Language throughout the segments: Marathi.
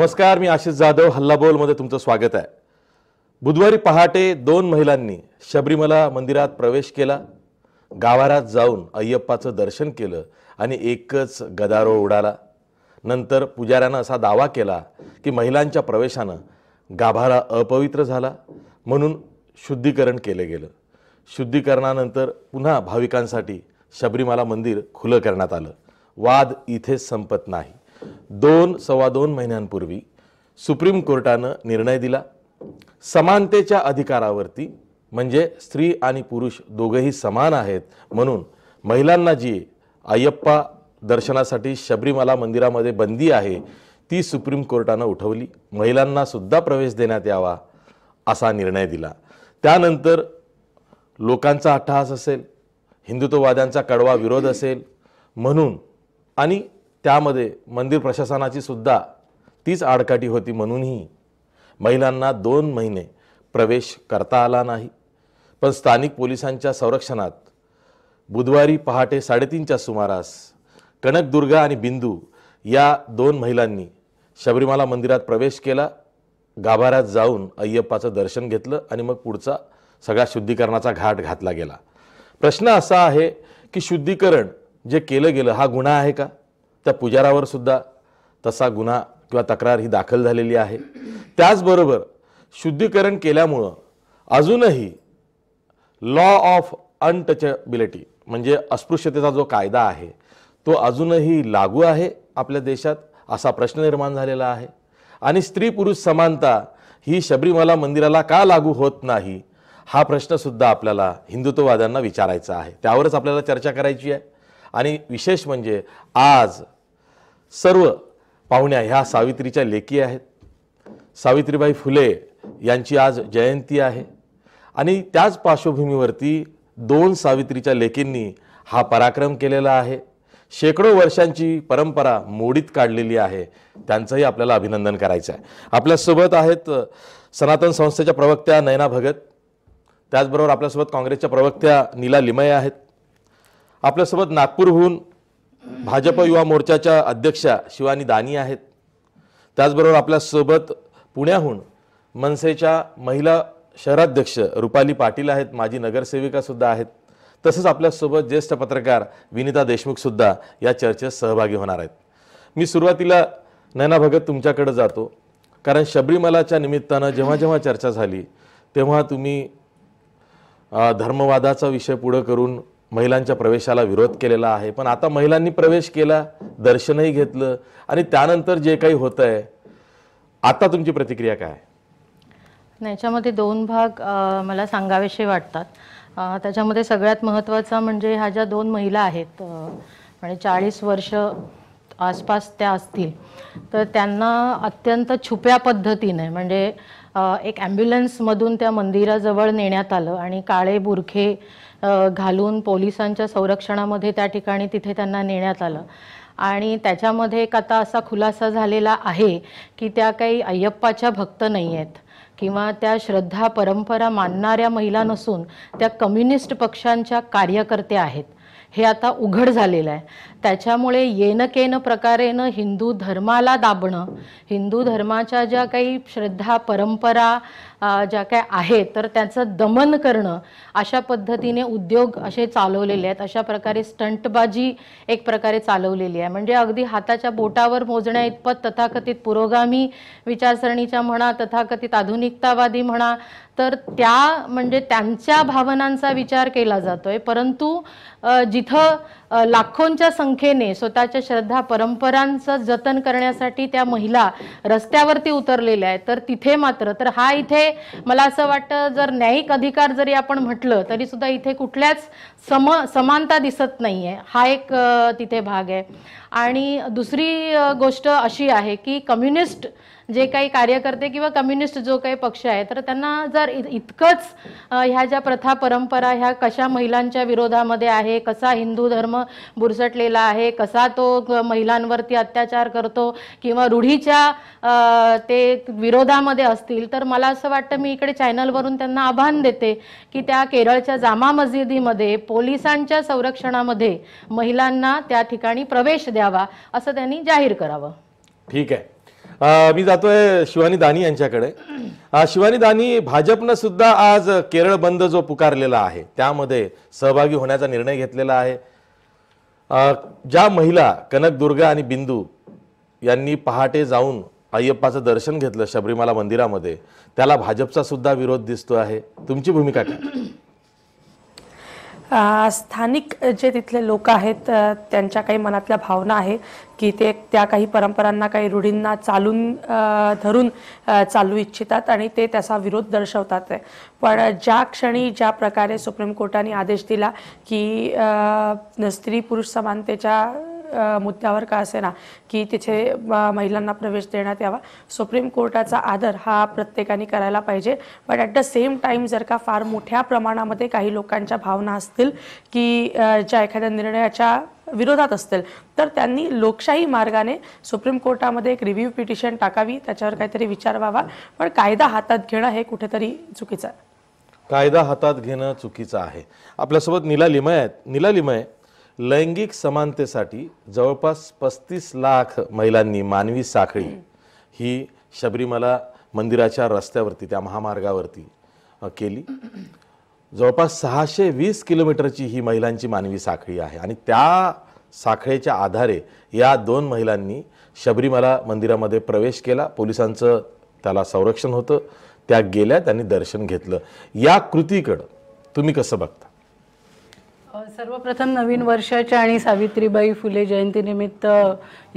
नमस्कार मी आशिष जाधव हल्लाबोलमध्ये तुमचं स्वागत आहे बुधवारी पहाटे दोन महिलांनी शबरीमला मंदिरात प्रवेश केला गावारात जाऊन अय्यप्पाचं दर्शन केलं आणि एकच गदारोळ उडाला नंतर पुजाऱ्यानं असा दावा केला की महिलांच्या प्रवेशानं गाभारा अपवित्र झाला म्हणून शुद्धीकरण केलं गेलं शुद्धीकरणानंतर पुन्हा भाविकांसाठी शबरीमाला मंदिर खुलं करण्यात आलं वाद इथेच संपत नाही दोन सव्वा दोन महिन्यांपूर्वी सुप्रीम कोर्टानं निर्णय दिला समानतेच्या अधिकारावरती म्हणजे स्त्री आणि पुरुष दोघेही समान आहेत म्हणून महिलांना जी अय्यप्पा दर्शनासाठी शबरीमाला मंदिरामध्ये बंदी आहे ती सुप्रीम कोर्टानं उठवली महिलांना सुद्धा प्रवेश देण्यात यावा असा निर्णय दिला त्यानंतर लोकांचा अट्टहास असेल हिंदुत्ववाद्यांचा कडवा विरोध असेल म्हणून आणि त्यामध्ये मंदिर प्रशासनाची सुद्धा तीच आडकाठी होती म्हणूनही महिलांना दोन महिने प्रवेश करता आला नाही पण स्थानिक पोलिसांच्या संरक्षणात बुधवारी पहाटे साडेतीनच्या सुमारास कनकदुर्गा आणि बिंदू या दोन महिलांनी शबरीमाला मंदिरात प्रवेश केला गाभाऱ्यात जाऊन अय्यप्पाचं दर्शन घेतलं आणि मग पुढचा सगळा शुद्धीकरणाचा घाट घातला गेला प्रश्न असा आहे की शुद्धीकरण जे केलं गेलं हा गुन्हा आहे का त्या पुजारावर सुद्धा तसा गुन्हा किंवा तक्रार ही दाखल झालेली आहे त्याचबरोबर शुद्धीकरण केल्यामुळं अजूनही लॉ ऑफ अनटचेबिलिटी म्हणजे अस्पृश्यतेचा जो कायदा आहे तो अजूनही लागू आहे आपल्या देशात असा प्रश्न निर्माण झालेला आहे आणि स्त्री पुरुष समानता ही शबरीमाला मंदिराला का लागू होत नाही हा प्रश्नसुद्धा आपल्याला हिंदुत्ववाद्यांना विचारायचा आहे त्यावरच आपल्याला चर्चा करायची आहे आणि विशेष म्हणजे आज सर्व पाहुण्या ह्या सावित्रीच्या लेखी आहेत सावित्रीबाई फुले यांची आज जयंती आहे आणि त्याच पार्श्वभूमीवरती दोन सावित्रीच्या लेकींनी हा पराक्रम केलेला आहे शेकडो वर्षांची परंपरा मोडीत काढलेली आहे त्यांचंही आपल्याला अभिनंदन करायचं आहे आपल्यासोबत आहेत सनातन संस्थेच्या प्रवक्त्या नयना भगत त्याचबरोबर आपल्यासोबत काँग्रेसच्या प्रवक्त्या नीला लिमय आहेत आपल्यासोबत नागपूरहून भाजप युवा मोर्चाच्या अध्यक्षा शिवानी दानी आहेत त्याचबरोबर आपल्यासोबत पुण्याहून मनसेच्या महिला शहराध्यक्ष रुपाली पाटील आहेत माजी नगरसेविका सुद्धा आहेत तसंच आपल्यासोबत ज्येष्ठ पत्रकार विनिता देशमुखसुद्धा या चर्चेत सहभागी होणार आहेत मी सुरुवातीला नैना भगत तुमच्याकडे जातो कारण शबरीमलाच्या निमित्तानं जेव्हा जेव्हा चर्चा झाली तेव्हा तुम्ही धर्मवादाचा विषय पुढं करून महिलांच्या प्रवेशाला विरोध केलेला आहे पण आता महिलांनी प्रवेश केला दर्शनही घेतलं आणि त्यानंतर जे काही होत आहे आता तुमची प्रतिक्रिया काय याच्यामध्ये दोन भाग मला सांगावेसे वाटतात त्याच्यामध्ये सगळ्यात महत्त्वाचा म्हणजे ह्या ज्या दोन महिला आहेत म्हणजे चाळीस वर्ष आसपास त्या असतील तर त्यांना अत्यंत छुप्या पद्धतीने म्हणजे एक ॲम्ब्युलन्समधून त्या मंदिराजवळ नेण्यात आलं आणि काळे बुरखे घालून पोलिसांच्या संरक्षणामध्ये त्या ठिकाणी तिथे त्यांना नेण्यात आलं आणि त्याच्यामध्ये एक आता असा खुलासा झालेला आहे की त्या काही अय्यप्पाच्या भक्त नाही आहेत किंवा त्या श्रद्धा परंपरा मानणाऱ्या महिला नसून त्या कम्युनिस्ट पक्षांच्या कार्यकर्त्या आहेत हे आता उघड झालेलं आहे त्याच्यामुळे येनकेन प्रकारेनं हिंदू धर्माला दाबणं हिंदू धर्माच्या ज्या काही श्रद्धा परंपरा ज्या काय आहेत तर त्याचं दमन करणं अशा पद्धतीने उद्योग असे चालवलेले आहेत अशा प्रकारे स्टंटबाजी एक प्रकारे चालवलेली आहे म्हणजे अगदी हाताच्या बोटावर मोजण्या इतपत तथाकथित पुरोगामी विचारसरणीच्या म्हणा तथाकथित आधुनिकतावादी म्हणा तर त्या म्हणजे त्यांच्या भावनांचा विचार केला जातोय परंतु जिथं लाखोंच्या संख्येने स्वतःच्या श्रद्धा परंपरांचं जतन करण्यासाठी त्या महिला रस्त्यावरती उतरलेल्या आहेत तर तिथे मात्र तर हा इथे मला असं वाटतं जर न्यायिक अधिकार जरी आपण म्हटलं तरी सुद्धा इथे कुठल्याच सम समानता दिसत नाही आहे हा एक तिथे भाग आहे आणि दुसरी गोष्ट अशी आहे की कम्युनिस्ट जे काही कार्यकर्ते किंवा कम्युनिस्ट जो काही पक्ष आहे तर त्यांना जर इतकंच ह्या ज्या प्रथा परंपरा ह्या कशा महिलांच्या विरोधामध्ये आहे कसा हिंदू धर्म बुरसटलेला आहे कसा तो महिलांवरती अत्याचार करतो किंवा रूढीच्या ते विरोधामध्ये असतील तर मला असं वाटतं मी इकडे चॅनलवरून त्यांना आव्हान देते की त्या केरळच्या जामा मस्जिदीमध्ये पोलिसांच्या संरक्षणामध्ये महिलांना त्या ठिकाणी प्रवेश द्यावा असं त्यांनी जाहीर करावं ठीक आहे मी जातोय शिवानी दानी यांच्याकडे शिवानी दानी भाजपनं सुद्धा आज केरळ बंद जो पुकारलेला आहे त्यामध्ये सहभागी होण्याचा निर्णय घेतलेला आहे ज्या महिला कनक दुर्गा आणि बिंदू यांनी पहाटे जाऊन अय्यप्पाचं दर्शन घेतलं शबरीमाला मंदिरामध्ये त्याला भाजपचा सुद्धा विरोध दिसतो आहे तुमची भूमिका काय स्थानिक जे तिथले लोक आहेत त्यांच्या काही मनातल्या भावना आहे की ते त्या काही परंपरांना काही रूढींना चालून धरून चालू इच्छितात आणि ते त्याचा विरोध दर्शवतात पण ज्या क्षणी ज्या प्रकारे सुप्रीम कोर्टाने आदेश दिला की स्त्री पुरुष समानतेच्या मुद्द्यावर का असे ना की तिथे महिलांना प्रवेश देण्यात यावा सुप्रीम कोर्टाचा आदर हा प्रत्येकाने करायला पाहिजे but at the same time जर का फार मोठ्या प्रमाणामध्ये काही लोकांच्या भावना असतील की ज्या एखाद्या निर्णयाच्या विरोधात असतील तर त्यांनी लोकशाही मार्गाने सुप्रीम कोर्टामध्ये एक रिव्ह्यू पिटिशन टाकावी त्याच्यावर काहीतरी विचार व्हावा पण कायदा हातात घेणं हे कुठेतरी चुकीचं आहे कायदा हातात घेणं चुकीचं आहे आपल्यासोबत निला लिमय आहेत निला लिमय लैंगिक समानतेसाठी जवळपास पस्तीस लाख महिलांनी मानवी साखळी ही शबरीमला मंदिराच्या रस्त्यावरती त्या महामार्गावरती केली जवळपास सहाशे वीस किलोमीटरची ही महिलांची मानवी साखळी आहे आणि त्या साखळेच्या आधारे या दोन महिलांनी शबरीमला मंदिरामध्ये प्रवेश केला पोलिसांचं त्याला संरक्षण होतं त्या गेल्या त्यांनी दर्शन घेतलं या कृतीकडं तुम्ही कसं बघता सर्वप्रथम नवीन वर्षाच्या आणि सावित्रीबाई फुले जयंतीनिमित्त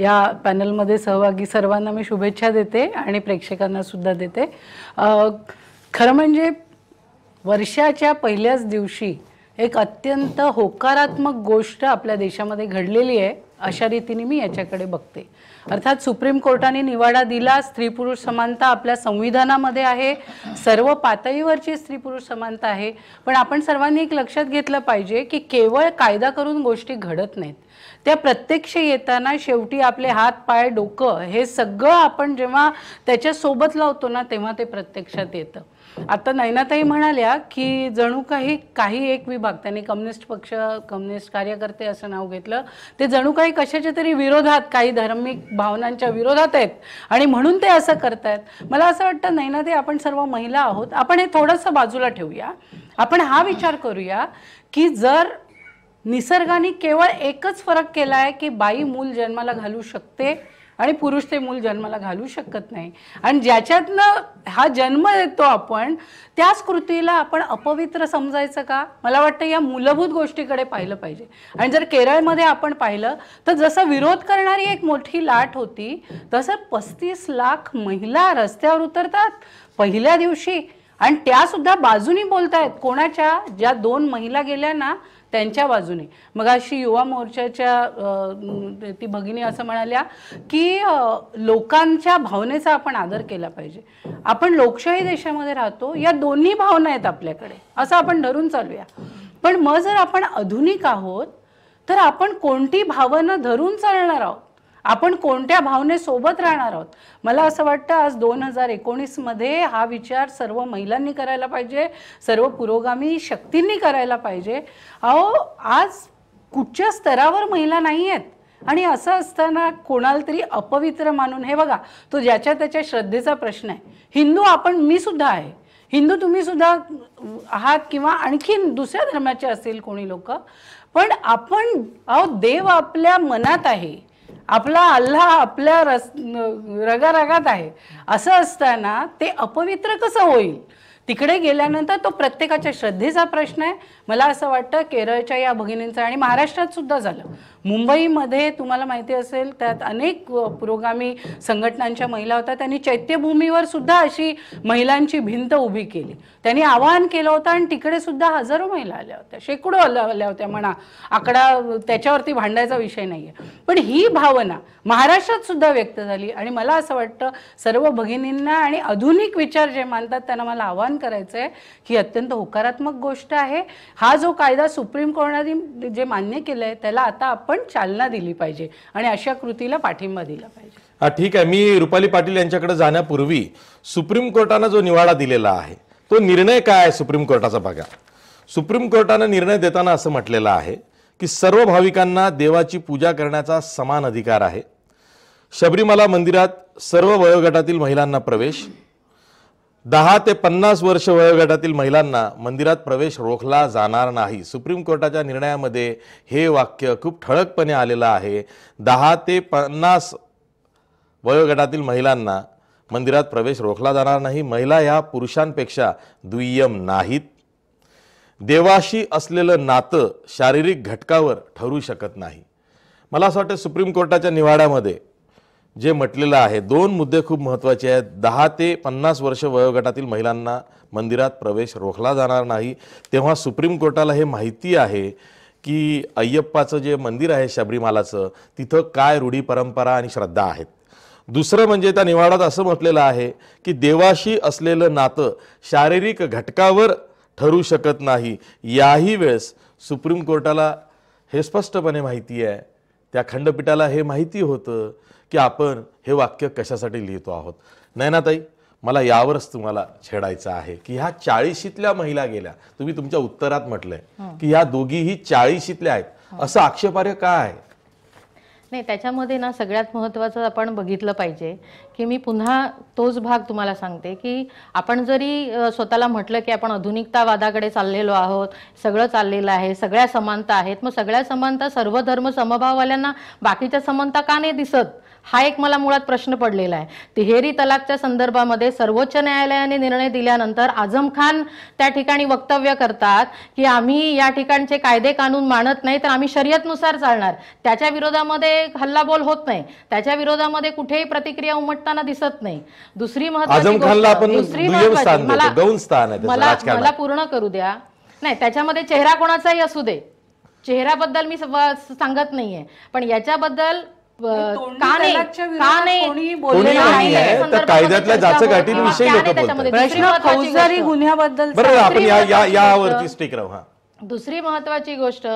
या पॅनलमध्ये सहभागी सर्वांना मी शुभेच्छा देते आणि प्रेक्षकांना सुद्धा देते खरं म्हणजे वर्षाच्या पहिल्याच दिवशी एक अत्यंत होकारात्मक गोष्ट आपल्या देशामध्ये घडलेली आहे अशा रीतीने मी याच्याकडे बघते अर्थात सुप्रीम कोर्टाने निवाडा दिला स्त्री पुरुष समानता आपल्या संविधानामध्ये आहे सर्व पातळीवरची स्त्री पुरुष समानता आहे पण आपण सर्वांनी एक लक्षात घेतलं पाहिजे की केवळ कायदा करून गोष्टी घडत नाहीत त्या प्रत्यक्ष येताना शेवटी आपले हात पाय डोकं हे सगळं आपण जेव्हा त्याच्यासोबत लावतो ना तेव्हा ते प्रत्यक्षात येतं आता नैनाताई म्हणाल्या की जणू काही काही एक विभाग त्यांनी कम्युनिस्ट पक्ष कम्युनिस्ट कार्यकर्ते असं नाव घेतलं ते जणू काही कशाच्या तरी विरोधात काही धार्मिक भावनांच्या विरोधात आहेत आणि म्हणून ते असं करतायत मला असं वाटतं नैनाते आपण सर्व महिला आहोत आपण हे थोडंसं बाजूला ठेवूया आपण हा विचार करूया की जर निसर्गाने केवळ एकच फरक केला आहे की बाई मूल जन्माला घालू शकते आणि पुरुष ते मूल जन्माला घालू शकत नाही आणि ज्याच्यातनं हा जन्म येतो आपण त्याच कृतीला आपण अपवित्र समजायचं का मला वाटतं या मूलभूत गोष्टीकडे पाहिलं पाहिजे आणि जर केरळमध्ये आपण पाहिलं तर जसं विरोध करणारी एक मोठी लाट होती तसं पस्तीस लाख महिला रस्त्यावर उतरतात पहिल्या दिवशी आणि त्यासुद्धा बाजूनी बोलतायत कोणाच्या ज्या दोन महिला गेल्या ना त्यांच्या बाजूने मग अशी युवा मोर्चाच्या ती भगिनी असं म्हणाल्या की लोकांच्या भावनेचा आपण आदर केला पाहिजे आपण लोकशाही देशामध्ये राहतो या दोन्ही भावना आहेत आपल्याकडे असं आपण धरून चालूया पण मग जर आपण आधुनिक आहोत तर आपण कोणती भावना धरून चालणार आहोत आपण कोणत्या भावनेसोबत राहणार आहोत मला असं वाटतं आज दोन हजार एकोणीसमध्ये हा विचार सर्व महिलांनी करायला पाहिजे सर्व पुरोगामी शक्तींनी करायला पाहिजे अहो आज कुठच्या स्तरावर महिला नाही आहेत आणि असं असताना कोणाला तरी अपवित्र मानून हे बघा तो ज्याच्या त्याच्या श्रद्धेचा प्रश्न आहे हिंदू आपण मी सुद्धा आहे हिंदू तुम्ही सुद्धा आहात किंवा आणखीन दुसऱ्या धर्माचे असतील कोणी लोक पण आपण अहो देव आपल्या मनात आहे आपला अल्लाह आपल्या रस रगारगात आहे असं असताना ते अपवित्र कसं होईल तिकडे गेल्यानंतर तो प्रत्येकाच्या श्रद्धेचा प्रश्न आहे मला असं वाटतं केरळच्या या भगिनींचा आणि महाराष्ट्रात सुद्धा झालं मुंबईमध्ये तुम्हाला माहिती असेल त्यात अनेक पुरोगामी संघटनांच्या महिला होत्या त्यांनी चैत्यभूमीवर सुद्धा अशी महिलांची भिंत उभी केली त्यांनी आवाहन केलं होतं आणि तिकडे सुद्धा हजारो महिला आल्या होत्या शेकडो आल्या होत्या म्हणा आकडा त्याच्यावरती भांडायचा विषय नाही आहे पण ही भावना महाराष्ट्रात सुद्धा व्यक्त झाली आणि मला असं वाटतं सर्व भगिनींना आणि आधुनिक विचार जे मानतात त्यांना मला आवाहन करायचं आहे ही अत्यंत होकारात्मक गोष्ट आहे हा जो कायदा सुप्रीम कोर्टाने जे मान्य केलं आहे त्याला आता आपण आपण चालना दिली पाहिजे आणि अशा कृतीला पाठिंबा दिला पाहिजे ठीक आहे मी रुपाली पाटील यांच्याकडे जाण्यापूर्वी सुप्रीम कोर्टानं जो निवाडा दिलेला आहे तो निर्णय काय आहे सुप्रीम कोर्टाचा बघा सुप्रीम कोर्टानं निर्णय देताना असं म्हटलेलं आहे की सर्व भाविकांना देवाची पूजा करण्याचा समान अधिकार आहे शबरीमाला मंदिरात सर्व वयोगटातील महिलांना प्रवेश दहा ते पन्नास वर्ष वयोगटातील महिलांना मंदिरात प्रवेश रोखला जाणार नाही सुप्रीम कोर्टाच्या निर्णयामध्ये हे वाक्य खूप ठळकपणे आलेलं आहे दहा ते पन्नास वयोगटातील महिलांना मंदिरात प्रवेश रोखला जाणार नाही महिला ह्या पुरुषांपेक्षा दुय्यम नाहीत देवाशी असलेलं नातं शारीरिक घटकावर ठरू शकत नाही मला असं वाटतं सुप्रीम कोर्टाच्या निवाड्यामध्ये जे म्हटलेलं आहे दोन मुद्दे खूप महत्त्वाचे आहेत दहा ते पन्नास वर्ष वयोगटातील महिलांना मंदिरात प्रवेश रोखला जाणार नाही तेव्हा सुप्रीम कोर्टाला हे माहिती आहे की अय्यप्पाचं जे मंदिर आहे शबरीमालाचं तिथं काय रूढी परंपरा आणि श्रद्धा आहेत दुसरं म्हणजे त्या निवाड्यात असं म्हटलेलं आहे की देवाशी असलेलं नातं शारीरिक घटकावर ठरू शकत नाही याही वेळेस सुप्रीम कोर्टाला हे स्पष्टपणे माहिती आहे त्या खंडपीठाला हे माहिती होतं की आपण हे वाक्य कशासाठी लिहितो आहोत ताई मला यावरच तुम्हाला छेडायचं आहे की ह्या चाळीशीतल्या महिला गेल्या तुम्ही तुमच्या उत्तरात म्हटलंय हो. की ह्या दोघीही चाळीशीतल्या आहेत हो. असं आक्षेपार्य काय आहे नाही त्याच्यामध्ये ना सगळ्यात महत्त्वाचं आपण बघितलं पाहिजे की मी पुन्हा तोच भाग तुम्हाला सांगते की आपण जरी स्वतःला म्हटलं की आपण आधुनिकतावादाकडे चाललेलो आहोत सगळं चाललेलं आहे सगळ्या समानता आहेत मग सगळ्या समानता सर्व धर्म समभाववाल्यांना बाकीच्या समानता का नाही दिसत हा एक मला मुळात प्रश्न पडलेला आहे तिहेरी तलाकच्या संदर्भामध्ये सर्वोच्च न्यायालयाने निर्णय दिल्यानंतर आझम खान त्या ठिकाणी वक्तव्य करतात की आम्ही या ठिकाणचे कायदे कानून मानत नाही तर आम्ही शर्यतनुसार चालणार त्याच्या विरोधामध्ये हल्लाबोल होत नाही त्याच्या विरोधामध्ये कुठेही प्रतिक्रिया उमटताना दिसत नाही दुसरी महत्वाची दुसरी मला मला पूर्ण करू द्या नाही त्याच्यामध्ये चेहरा कोणाचाही असू दे चेहऱ्याबद्दल मी सांगत नाहीये पण याच्याबद्दल तर कायद्यातल्या जाचं गाठी विषयी लोक बोलतात प्रश्न फौजदारी गुन्ह्याबद्दल बरं आपण यावरती स्टिक राहू हा दुसरी महत्त्वाची गोष्ट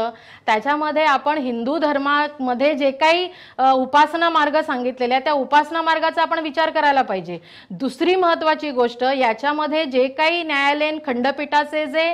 त्याच्यामध्ये आपण हिंदू धर्मामध्ये जे काही उपासना मार्ग सांगितलेले आहेत त्या उपासना मार्गाचा आपण विचार करायला पाहिजे दुसरी महत्त्वाची गोष्ट याच्यामध्ये जे काही न्यायालयीन खंडपीठाचे जे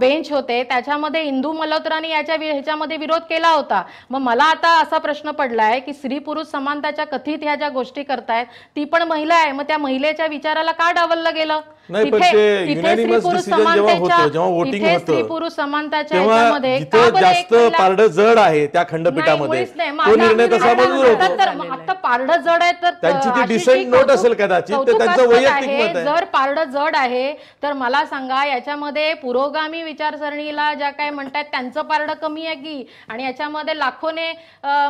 बेंच होते त्याच्यामध्ये इंदू मल्होत्रांनी याच्या ह्याच्यामध्ये विरोध केला होता मग मला आता असा प्रश्न पडला आहे की स्त्री पुरुष समानताच्या कथित ह्या ज्या गोष्टी करतायत ती पण महिला आहे मग त्या महिलेच्या विचाराला का डावललं गेलं नाही पण ते युनॅनिमस डिसिजन जेव्हा होतं जेव्हा वोटिंग होतं पुरुष समानताच्या तेव्हा जिथं जास्त पारड जड आहे त्या खंडपीठामध्ये तो निर्णय तसा मंजूर होतो आता पारड जड आहे तर त्यांची ती डिसेंट नोट असेल कदाचित तर त्यांचं वैयक्तिक मत आहे जर पारड जड आहे तर मला सांगा याच्यामध्ये पुरोगामी विचारसरणीला ज्या काय म्हणतात त्यांचं पारड कमी आहे की आणि याच्यामध्ये लाखोने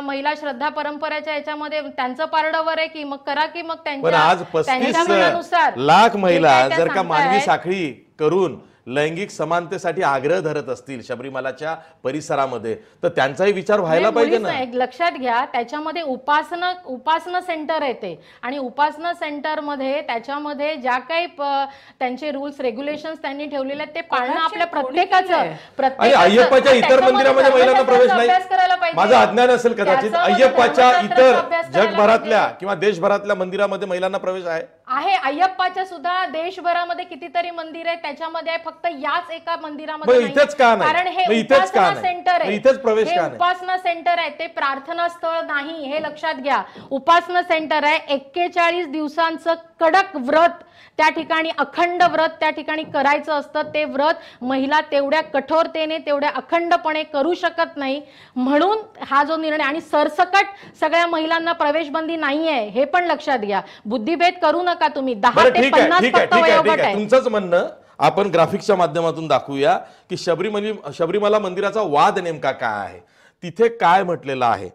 महिला श्रद्धा परंपरेच्या याच्यामध्ये त्यांचं पारड वर आहे की मग करा की मग त्यांच्या आज पस्तीस लाख महिला जर का मानवी साखळी करून लैंगिक समानतेसाठी आग्रह धरत असतील शबरीमालाच्या परिसरामध्ये तर त्यांचाही विचार व्हायला म्हणजे पाहिजे ना लक्षात घ्या त्याच्यामध्ये उपासना उपासना सेंटर येते आणि उपासना सेंटर मध्ये त्याच्यामध्ये ज्या काही त्यांचे रूल्स रेग्युलेशन त्यांनी ठेवलेले आहेत ते पाळणं आपल्या प्रत्येकाचं आणि अय्यप्पाच्या इतर मंदिरामध्ये महिलांना प्रवेश नाही माझं अज्ञान असेल कदाचित अय्यप्पाच्या इतर जगभरातल्या किंवा देशभरातल्या मंदिरामध्ये महिलांना प्रवेश आहे आहे अय्यप्पाच्या सुद्धा देशभरामध्ये कितीतरी मंदिर आहे त्याच्यामध्ये फक्त याच एका मंदिरामध्ये इथेच का कारण हे उपासना सेंटर आहे हे उपासना सेंटर आहे ते प्रार्थना स्थळ नाही हे लक्षात घ्या उपासना सेंटर आहे एक्केचाळीस दिवसांचं कडक व्रत त्या ठिकाणी अखंड व्रत त्या ठिकाणी करायचं असतं ते व्रत महिला तेवढ्या कठोरतेने तेवढ्या अखंडपणे करू शकत नाही म्हणून हा जो निर्णय आणि सरसकट सगळ्या महिलांना प्रवेशबंदी नाही आहे हे पण लक्षात घ्या बुद्धिभेद करू नका तुम्ही दहा ते पन्नास फक्त वयोगट आहे तुमचंच म्हणणं आपण ग्राफिक्सच्या माध्यमातून दाखवूया की शबरीमली शबरीमाला मंदिराचा वाद नेमका काय आहे तिथे काय म्हटलेलं आहे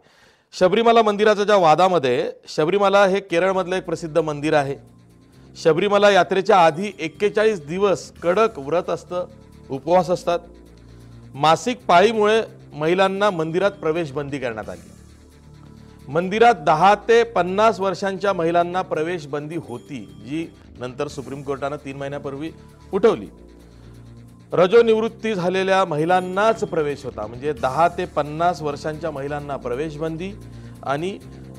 शबरीमाला मंदिराच्या ज्या वादामध्ये शबरीमाला हे केरळमधलं एक प्रसिद्ध मंदिर आहे शबरीमला यात्रेच्या आधी एक्केचाळीस दिवस कडक व्रत असतं उपवास असतात मासिक पाळीमुळे महिलांना मंदिरात प्रवेश बंदी करण्यात आली मंदिरात दहा ते पन्नास वर्षांच्या महिलांना प्रवेश बंदी होती जी नंतर सुप्रीम कोर्टानं तीन महिन्यापूर्वी उठवली रजोनिवृत्ती झालेल्या महिलांनाच प्रवेश होता म्हणजे दहा ते पन्नास वर्षांच्या महिलांना प्रवेश बंदी आणि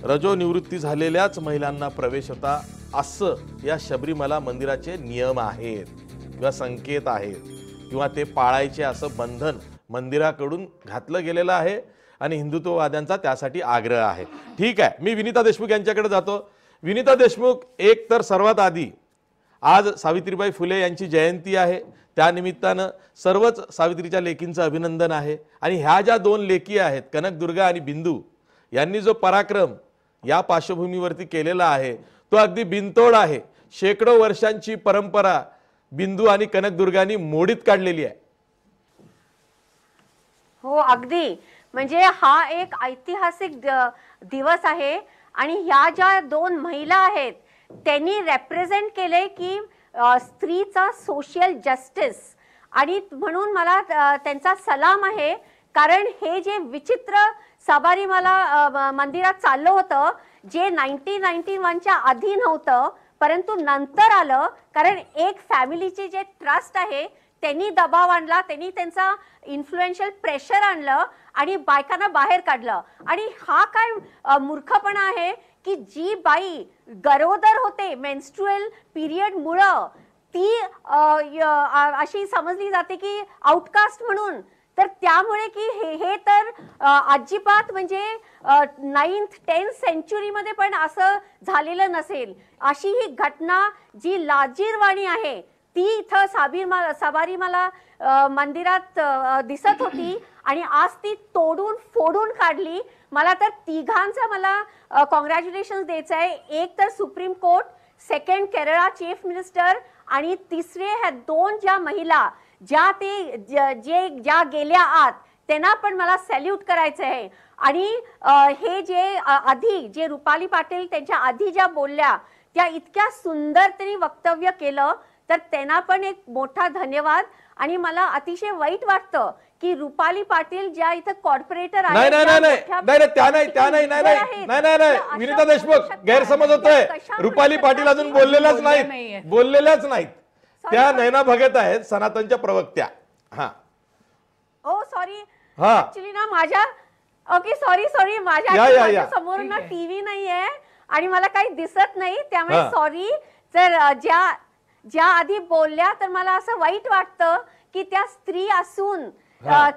रजोनिवृत्ती झालेल्याच महिलांना प्रवेश होता असं या शबरीमला मंदिराचे नियम आहेत किंवा संकेत आहेत किंवा ते पाळायचे असं बंधन मंदिराकडून घातलं गेलेलं आहे आणि हिंदुत्ववाद्यांचा त्यासाठी आग्रह आहे ठीक आहे मी विनिता देशमुख यांच्याकडे जातो विनिता देशमुख एक तर सर्वात आधी आज सावित्रीबाई फुले यांची जयंती आहे त्यानिमित्तानं सर्वच सावित्रीच्या लेकींचं अभिनंदन आहे आणि ह्या ज्या दोन लेकी आहेत कनकदुर्गा आणि बिंदू यांनी जो पराक्रम या पार्श्वभूमीवरती केलेला आहे तो अगदी बिनतोड आहे शेकडो वर्षांची परंपरा बिंदू आणि कनकदुर्गांनी मोडीत काढलेली आहे हो अगदी म्हणजे हा एक ऐतिहासिक दिवस आहे आणि ह्या ज्या दोन महिला आहेत त्यांनी रेप्रेझेंट केले की स्त्रीचा सोशल जस्टिस आणि म्हणून मला त्यांचा सलाम आहे कारण हे जे विचित्र साबारीमाला मंदिरात चाललं होतं जे नाईन्टीन नाईन्टी वनच्या आधी नव्हतं परंतु नंतर आलं कारण एक फॅमिलीचे जे ट्रस्ट आहे त्यांनी दबाव आणला त्यांनी त्यांचा इन्फ्लुएन्शियल प्रेशर आणलं आणि बायकांना बाहेर काढलं आणि हा काय मूर्खपणा आहे की जी बाई गरोदर होते मेन्स्ट्रुअल पिरियडमुळं ती अशी समजली जाते की आउटकास्ट म्हणून तर त्यामुळे की हे हे तर अजिबात म्हणजे नाईन्थ टेन्थ सेंच्युरीमध्ये पण असं झालेलं नसेल अशी ही घटना जी लाजीरवाणी आहे ती इथं साबीरमाला मला मंदिरात दिसत होती आणि आज ती तोडून फोडून काढली मला तर तिघांचं मला कॉंग्रॅच्युलेशन द्यायचं आहे एक तर supreme court second Kerala chief minister आणि तिसरे ह्या दोन ज्या महिला ज्या ते जे ज्या गेल्या आत त्यांना पण मला सॅल्यूट करायचं आहे आणि हे जे आधी जे रुपाली पाटील त्यांच्या आधी ज्या बोलल्या त्या इतक्या सुंदर त्यांनी वक्तव्य केलं तर त्यांना पण एक मोठा धन्यवाद आणि मला अतिशय वाईट वाटतं की रुपाली पाटील ज्या इथं कॉर्पोरेटर नाही नाही देशमुख गैरसमज होतोय रुपाली पाटील अजून बोललेल्याच नाहीत बोललेल्याच नाहीत त्या नैना भगत आहेत सनातनच्या प्रवक्त्या हा ओ सॉरी हा ऍक्च्युली ना माझ्या ओके सॉरी सॉरी माझ्या समोर ना नाही आहे. टीव्ही नाहीये आणि मला काही दिसत नाही त्यामुळे सॉरी जर ज्या ज्या आधी बोलल्या तर मला असं वाईट वाटतं की त्या स्त्री असून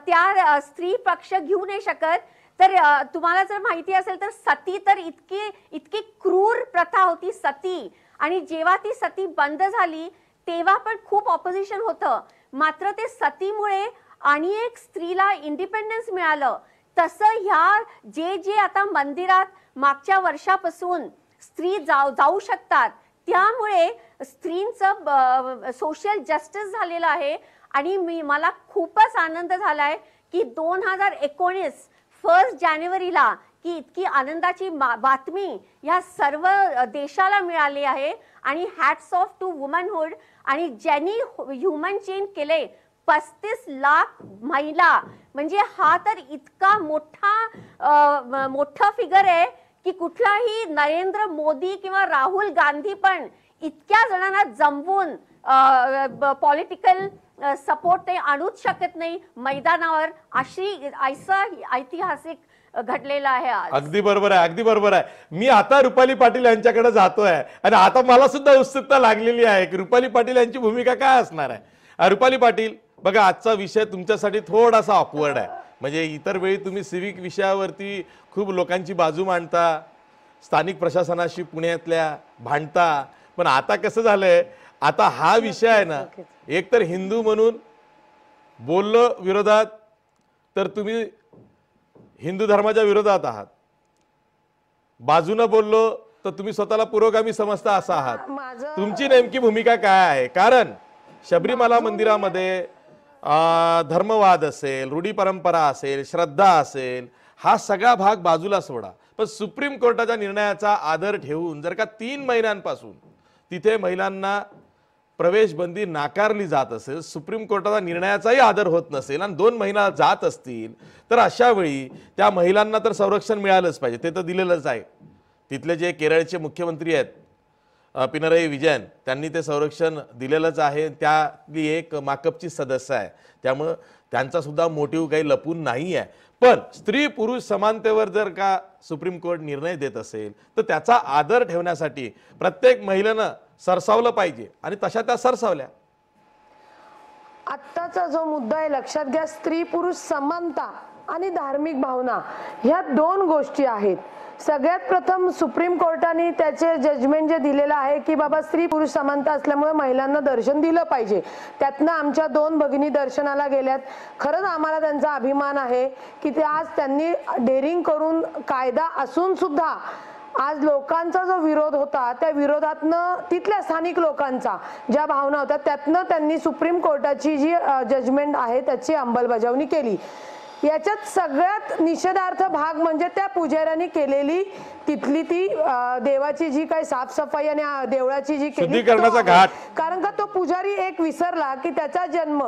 त्या स्त्री पक्ष घेऊ नाही शकत तर तुम्हाला जर माहिती असेल तर सती तर इतकी इतकी क्रूर प्रथा होती सती आणि जेव्हा ती सती बंद झाली तेव्हा पण खूप ऑपोजिशन होतं मात्र ते सतीमुळे आणि एक स्त्रीला इंडिपेंडन्स मिळालं तसं ह्या जे जे आता मंदिरात मागच्या वर्षापासून स्त्री जाऊ जाऊ शकतात त्यामुळे स्त्रींचं सोशल जस्टिस झालेलं आहे आणि मी मला खूपच आनंद झालाय की दोन हजार एकोणीस फर्स्ट जानेवारीला की इतकी आनंदाची बातमी या सर्व देशाला मिळाली आहे आणि हॅट्स ऑफ टू वुमनहूड आणि ज्यांनी ह्युमन चेन केले पस्तीस लाख महिला म्हणजे हा तर इतका मोठा मोठा फिगर आहे की कुठलाही नरेंद्र मोदी किंवा राहुल गांधी पण इतक्या जणांना जमवून पॉलिटिकल सपोर्ट ते आणूच शकत नाही मैदानावर अशी ऐसा ऐतिहासिक घडलेलं आहे अगदी बरोबर आहे अगदी बरोबर आहे मी आता रुपाली पाटील यांच्याकडे जातोय आणि आता मला सुद्धा उत्सुकता लागलेली आहे की रुपाली पाटील यांची भूमिका काय असणार आहे रुपाली पाटील बघा आजचा विषय तुमच्यासाठी थोडासा ऑकवर्ड आहे म्हणजे इतर वेळी तुम्ही सिविक विषयावरती खूप लोकांची बाजू मांडता स्थानिक प्रशासनाशी पुण्यातल्या भांडता पण आता कसं झालंय आता हा विषय आहे ना एकतर हिंदू म्हणून बोललो विरोधात तर तुम्ही हिंदू धर्माच्या विरोधात आहात बाजूनं बोललो तर तुम्ही स्वतःला पुरोगामी समजता असा आहात तुमची नेमकी भूमिका काय आहे कारण शबरीमाला मंदिरामध्ये धर्मवाद असेल रूढी परंपरा असेल श्रद्धा असेल हा सगळा भाग बाजूला सोडा पण सुप्रीम कोर्टाच्या निर्णयाचा आदर ठेवून जर का तीन महिन्यांपासून तिथे महिलांना प्रवेशबंदी नाकारली जात असेल सुप्रीम कोर्टाचा निर्णयाचाही आदर होत नसेल आणि दोन महिना जात असतील तर अशा वेळी त्या महिलांना तर संरक्षण मिळालंच पाहिजे ते तर दिलेलंच आहे तिथले जे केरळचे मुख्यमंत्री आहेत पिनरई विजयन त्यांनी ते संरक्षण दिलेलंच आहे त्यातली एक माकपची सदस्य आहे त्यामुळं त्यांचासुद्धा मोटिव काही लपून नाही आहे पण स्त्री पुरुष समानतेवर जर का सुप्रीम कोर्ट निर्णय देत असेल तर त्याचा आदर ठेवण्यासाठी प्रत्येक महिलेनं सरसावलं पाहिजे आणि तशा त्या सरसावल्या आत्ताचा जो मुद्दा आहे लक्षात घ्या स्त्री पुरुष समानता आणि धार्मिक भावना ह्या दोन गोष्टी आहेत सगळ्यात प्रथम सुप्रीम कोर्टाने त्याचे जजमेंट जे दिलेलं आहे की बाबा स्त्री पुरुष समानता असल्यामुळे महिलांना दर्शन दिलं पाहिजे त्यातनं आमच्या दोन भगिनी दर्शनाला गेल्यात खरंच आम्हाला त्यांचा अभिमान आहे की ते आज त्यांनी डेरिंग करून कायदा असून सुद्धा आज लोकांचा जो विरोध होता त्या विरोधातनं तिथल्या स्थानिक लोकांचा ज्या भावना होत्या त्यातनं त्यांनी सुप्रीम कोर्टाची जी जजमेंट आहे त्याची अंमलबजावणी केली याच्यात सगळ्यात निषेधार्थ भाग म्हणजे त्या पुजाऱ्यांनी केलेली तिथली ती देवाची जी काही साफसफाई आणि देवळाची जी केली कारण का तो पुजारी एक विसरला की त्याचा जन्म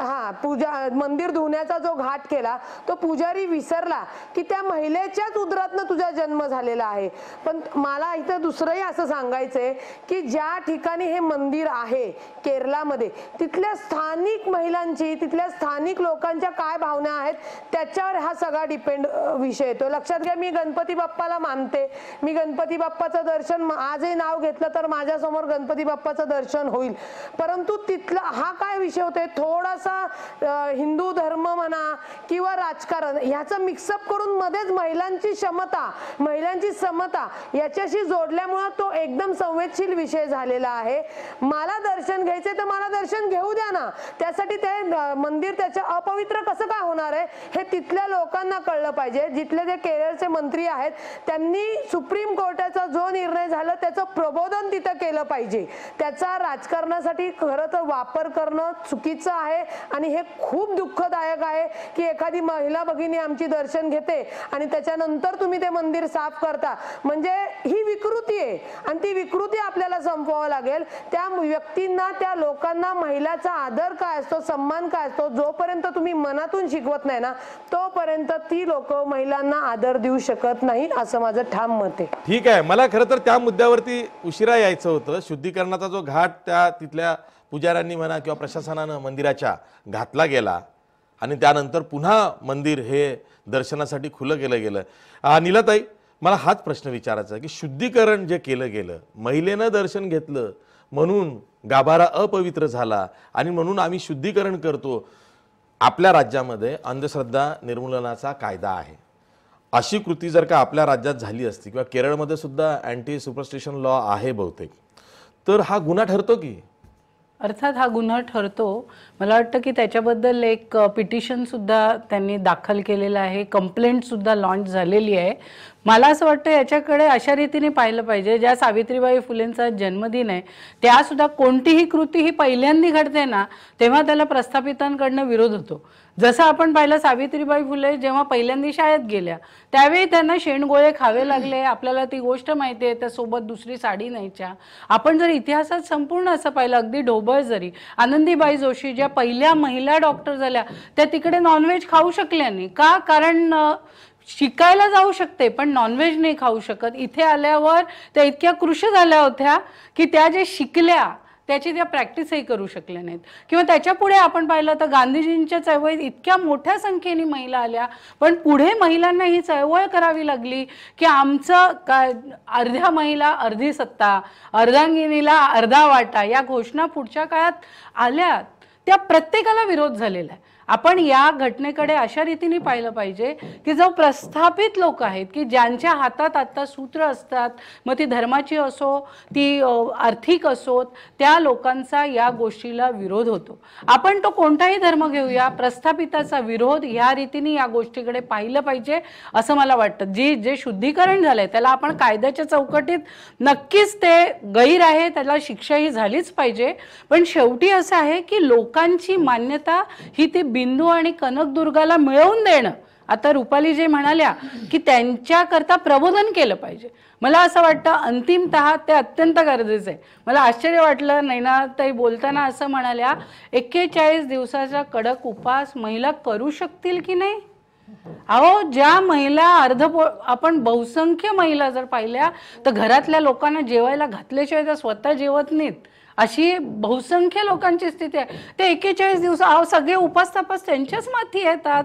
हा पूजा मंदिर धुण्याचा जो घाट केला तो पुजारी विसरला की त्या महिलेच्याच उदरातनं तुझा जन्म झालेला आहे पण मला इथं दुसरंही असं सांगायचंय की ज्या ठिकाणी हे मंदिर आहे केरळामध्ये तिथल्या स्थानिक महिलांची तिथल्या स्थानिक लोकांच्या काय भावना आहेत त्याच्यावर हा सगळा डिपेंड विषय येतो लक्षात घ्या मी गणपती बाप्पाला मानते मी गणपती बाप्पाचं दर्शन आजही नाव घेतलं तर माझ्यासमोर गणपती बाप्पाचं दर्शन होईल परंतु तिथला हा काय विषय होतोय थोडासा हिंदू धर्म म्हणा किंवा राजकारण ह्याचं मिक्सअप करून मध्येच महिलांची क्षमता महिलांची समता याच्याशी जोडल्यामुळं तो एकदम संवेदशील विषय झालेला आहे मला दर्शन घ्यायचे तर मला दर्शन घेऊ द्या ना त्यासाठी ते मंदिर त्याचं अपवित्र कसं काय होणार आहे हे तिथल्या लोकांना कळलं पाहिजे जिथले जे केरळचे मंत्री आहेत त्यांनी सुप्रीम कोर्टाचा जो निर्णय झाला त्याचं प्रबोधन तिथं केलं पाहिजे त्याचा राजकारणासाठी खरं तर वापर करणं चुकीचं आहे आणि हे खूप दुःखदायक आहे की एखादी महिला भगिनी आमची दर्शन घेते आणि त्याच्यानंतर तुम्ही ते मंदिर साफ करता म्हणजे ही विकृती आहे आणि ती विकृती आपल्याला संपवावं लागेल त्या व्यक्तींना त्या लोकांना महिलाचा आदर काय असतो सन्मान काय असतो जोपर्यंत तुम्ही मनातून शिकवत नाही ना तोपर्यंत ती लोक महिलांना आदर देऊ शकत नाही असं माझं ठाम मत आहे ठीक आहे मला खरं तर त्या मुद्द्यावरती उशिरा यायचं होतं शुद्धीकरणाचा जो घाट त्या तिथल्या पुजाऱ्यांनी म्हणा किंवा प्रशासनानं मंदिराच्या घातला गेला आणि त्यानंतर पुन्हा मंदिर हे दर्शनासाठी खुलं केलं गेलं नीलाताई मला हाच प्रश्न विचारायचा आहे की शुद्धीकरण जे केलं गेलं महिलेनं दर्शन घेतलं म्हणून गाभारा अपवित्र झाला आणि म्हणून आम्ही शुद्धीकरण करतो आपल्या राज्यामध्ये अंधश्रद्धा निर्मूलनाचा कायदा आहे अशी कृती जर का आपल्या राज्यात झाली असती किंवा केरळमध्ये सुद्धा अँटी सुपरस्टिशन लॉ आहे बहुतेक तर हा गुन्हा ठरतो की अर्थात हा गुन्हा ठरतो मला वाटतं की त्याच्याबद्दल एक सुद्धा त्यांनी दाखल केलेलं आहे कंप्लेंटसुद्धा लॉन्च झालेली आहे मला असं वाटतं याच्याकडे अशा रीतीने पाहिलं पाहिजे ज्या सावित्रीबाई फुलेंचा जन्मदिन आहे त्यासुद्धा कोणतीही कृती ही पहिल्यांदी घडते ना तेव्हा त्याला प्रस्थापितांकडनं विरोध होतो जसं आपण पाहिलं सावित्रीबाई फुले जेव्हा पहिल्यांदा शाळेत गेल्या त्यावेळी त्यांना शेणगोळे खावे लागले आपल्याला ती गोष्ट माहिती आहे त्यासोबत दुसरी साडी न्यायच्या आपण जर इतिहासात संपूर्ण असं पाहिलं अगदी ढोबळ जरी आनंदीबाई जोशी ज्या पहिल्या महिला डॉक्टर झाल्या त्या तिकडे नॉनव्हेज खाऊ शकल्या नाही का कारण शिकायला जाऊ शकते पण नॉनव्हेज नाही खाऊ शकत इथे आल्यावर त्या इतक्या कृष झाल्या होत्या की त्या जे शिकल्या त्याची त्या प्रॅक्टिसही करू शकल्या नाहीत किंवा त्याच्या पुढे आपण पाहिलं तर गांधीजींच्या चळवळीत इतक्या मोठ्या संख्येने महिला आल्या पण पुढे महिलांना ही चळवळ करावी लागली की आमचं काय अर्ध्या महिला अर्धी सत्ता अर्धांगिनीला अर्धा वाटा या घोषणा पुढच्या काळात आल्या त्या प्रत्येकाला विरोध झालेला आहे आपण या घटनेकडे अशा रीतीने पाहिलं पाहिजे की जो प्रस्थापित लोक आहेत की ज्यांच्या हातात आत्ता सूत्र असतात मग ती धर्माची असो ती आर्थिक असो त्या लोकांचा या गोष्टीला विरोध होतो आपण तो कोणताही धर्म घेऊया प्रस्थापिताचा विरोध ह्या रीतीने या गोष्टीकडे पाहिलं पाहिजे असं मला वाटतं जी जे शुद्धीकरण झालंय त्याला आपण कायद्याच्या चौकटीत नक्कीच ते गैर आहे त्याला शिक्षा ही झालीच पाहिजे पण शेवटी असं आहे की लोकांची मान्यता ही ती बिंदू आणि कनकदुर्गाला मिळवून देणं आता रुपाली जे म्हणाल्या की त्यांच्याकरता प्रबोधन केलं पाहिजे मला असं वाटतं अंतिमत ते अत्यंत गरजेचं आहे मला आश्चर्य वाटलं ताई बोलताना असं म्हणाल्या एक्केचाळीस दिवसाचा कडक उपास महिला करू शकतील की नाही अहो ज्या महिला अर्ध आपण बहुसंख्य महिला जर पाहिल्या तर घरातल्या लोकांना जेवायला घातल्याशिवाय त्या स्वतः जेवत नाहीत अशी बहुसंख्य लोकांची स्थिती आहे ते एकेचाळीस दिवस अहो सगळे उपास त्यांच्याच माथी येतात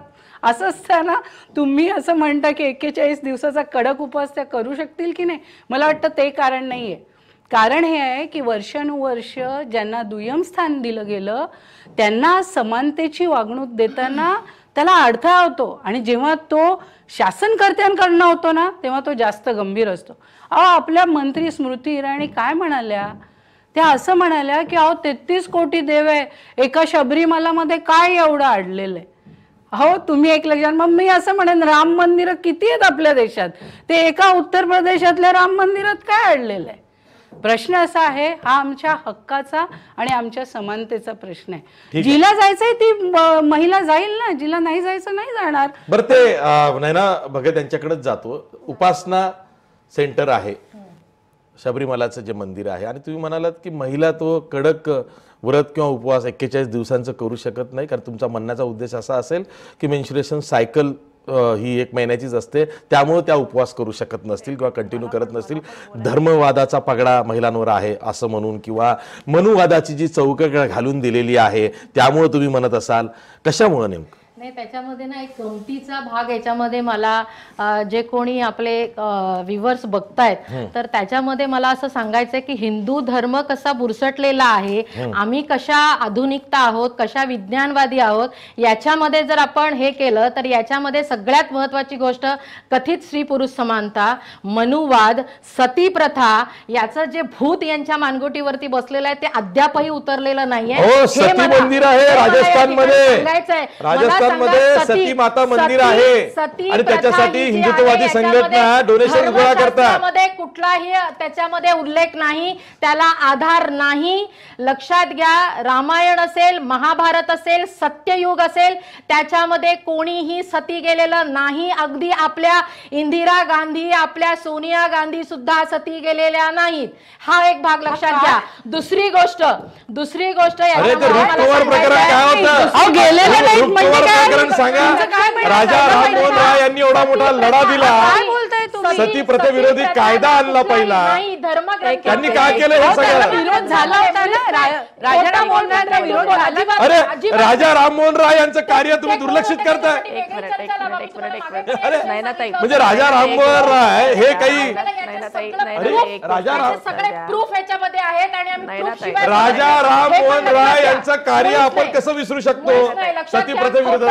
असं असताना तुम्ही असं म्हणता की एकेचाळीस दिवसाचा कडक उपवास त्या करू शकतील की नाही मला वाटतं ते कारण नाही आहे कारण हे आहे की वर्षानुवर्ष ज्यांना दुय्यम स्थान दिलं गेलं त्यांना समानतेची वागणूक देताना त्याला अडथळा होतो आणि जेव्हा तो शासनकर्त्यांकडनं होतो ना तेव्हा तो जास्त गंभीर असतो अहो आपल्या मंत्री स्मृती इराणी काय म्हणाल्या त्या असं म्हणाल्या की अहो तेहतीस कोटी देव आहे एका शबरीमालामध्ये काय एवढं अडलेलं आहे हो तुम्ही एक लक्षात मग मी असं म्हणेन राम मंदिर किती आहेत आपल्या देशात ते एका उत्तर प्रदेशातल्या राम मंदिरात काय अडलेलं आहे प्रश्न असा आहे हा आमच्या हक्काचा आणि आमच्या समानतेचा प्रश्न आहे जिला जायचंय ती महिला जाईल ना जिला नाही जायचं नाही जाणार बरं ते नैना भगत यांच्याकडेच जातो उपासना सेंटर आहे शबरीमालाचं जे मंदिर आहे आणि तुम्ही म्हणालात की महिला तो कडक व्रत किंवा उपवास एक्केचाळीस दिवसांचं करू शकत नाही कारण तुमचा म्हणण्याचा उद्देश असा असेल की मेन्शुरेशन सायकल ही एक महिन्याचीच असते त्यामुळं त्या उपवास करू शकत नसतील किंवा कंटिन्यू करत नसतील धर्मवादाचा पगडा महिलांवर आहे असं म्हणून किंवा मनुवादाची जी चौकट घालून दिलेली आहे त्यामुळं तुम्ही म्हणत असाल कशामुळं नेमकं नाही त्याच्यामध्ये ना एक गमतीचा भाग याच्यामध्ये मला जे कोणी आपले व्हिवर्स बघतायत तर त्याच्यामध्ये मला असं सांगायचंय की हिंदू धर्म कसा बुरसटलेला आहे आम्ही कशा आधुनिकता आहोत कशा विज्ञानवादी आहोत याच्यामध्ये जर आपण हे केलं तर याच्यामध्ये सगळ्यात महत्वाची गोष्ट कथित स्त्री पुरुष समानता मनुवाद सती प्रथा याचं जे भूत यांच्या मानगुटीवरती बसलेलं आहे ते अद्यापही उतरलेलं नाहीये हो, हे मंदिर आहे राजस्थानमध्ये. सांगायचंय. मध्ये सती माता मंदिर आहे आणि त्याच्यासाठी हिंदुत्ववादी संघटना डोनेशन गोळा करतात कुठलाही त्याच्यामध्ये उल्लेख नाही त्याला आधार नाही लक्षात घ्या रामायण असेल महाभारत असेल सत्ययुग असेल त्याच्यामध्ये कोणीही सती गेलेलं नाही अगदी आपल्या इंदिरा गांधी आपल्या सोनिया गांधी सुद्धा सती गेलेल्या नाहीत हा एक भाग लक्षात घ्या दुसरी गोष्ट दुसरी गोष्ट गेलेलं नाही म्हणजे काय निराकरण सांगा राजा राममोहन राय यांनी एवढा मोठा लढा दिला सती विरोधी कायदा आणला पहिला त्यांनी काय केलं हे हो, सगळं अरे राजा राममोहन राय यांचं कार्य तुम्ही दुर्लक्षित करताय म्हणजे राजा राममोहन राय हे काही राजा प्रूफ आहेत राम राजा राममोहन राय यांचं कार्य आपण कसं विसरू शकतो सती विरोधात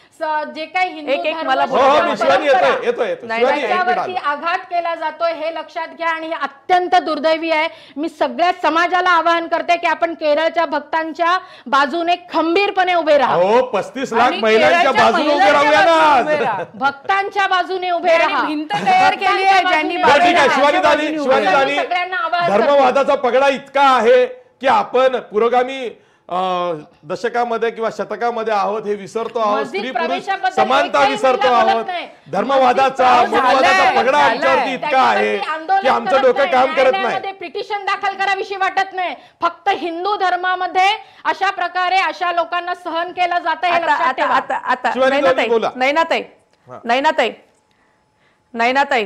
जे काही हिंदू मला हो, हो, आघात केला जातोय हे लक्षात घ्या आणि हे अत्यंत दुर्दैवी आहे मी सगळ्या समाजाला आवाहन करते की आपण केरळच्या भक्तांच्या बाजूने खंबीरपणे उभे राहा हो, पस्तीस लाख महिलांच्या बाजूने उभे राहूया भक्तांच्या बाजूने उभे राहा भिंत तयार केली आहे ज्यांनी ठीक आहे सगळ्यांना आवाहन धर्मवादाचा पगडा इतका आहे की आपण पुरोगामी दशकामध्ये किंवा शतकामध्ये आहोत हे विसरतो आहोत स्त्री पुरुष समानता विसरतो आहोत धर्मवादाचा मनवादाचा पगडा आमच्यावरती इतका आहे की आमचं डोकं काम करत नाही पिटिशन दाखल कराविषयी वाटत नाही फक्त हिंदू धर्मामध्ये अशा प्रकारे अशा लोकांना सहन केलं जात आहे नैनाताई नैनाताई नैनाताई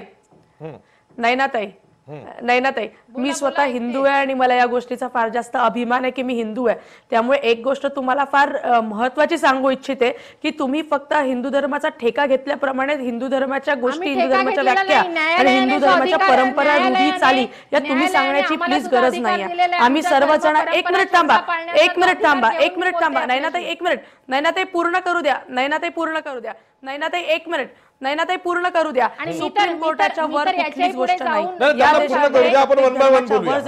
नैनाताई नाही ना ताई मी स्वतः हिंदू आहे आणि मला या गोष्टीचा फार जास्त अभिमान आहे की मी हिंदू आहे त्यामुळे एक गोष्ट तुम्हाला फार महत्वाची सांगू इच्छिते की तुम्ही फक्त हिंदू धर्माचा ठेका घेतल्याप्रमाणे हिंदू धर्माच्या गोष्टी हिंदू धर्माच्या व्याख्या आणि हिंदू धर्माच्या परंपरा रूढी चाली या तुम्ही सांगण्याची प्लीज गरज नाही आम्ही सर्वजण एक मिनिट थांबा एक मिनिट थांबा एक मिनिट थांबा नाही ना एक मिनिट नाही ना ते पूर्ण करू द्या नाही ना ते पूर्ण करू द्या नाही ना ते एक मिनिट नाही ना ते पूर्ण करू द्या आणि सुप्रीम कोर्टाच्या वर कुठलीच गोष्ट नाही. जर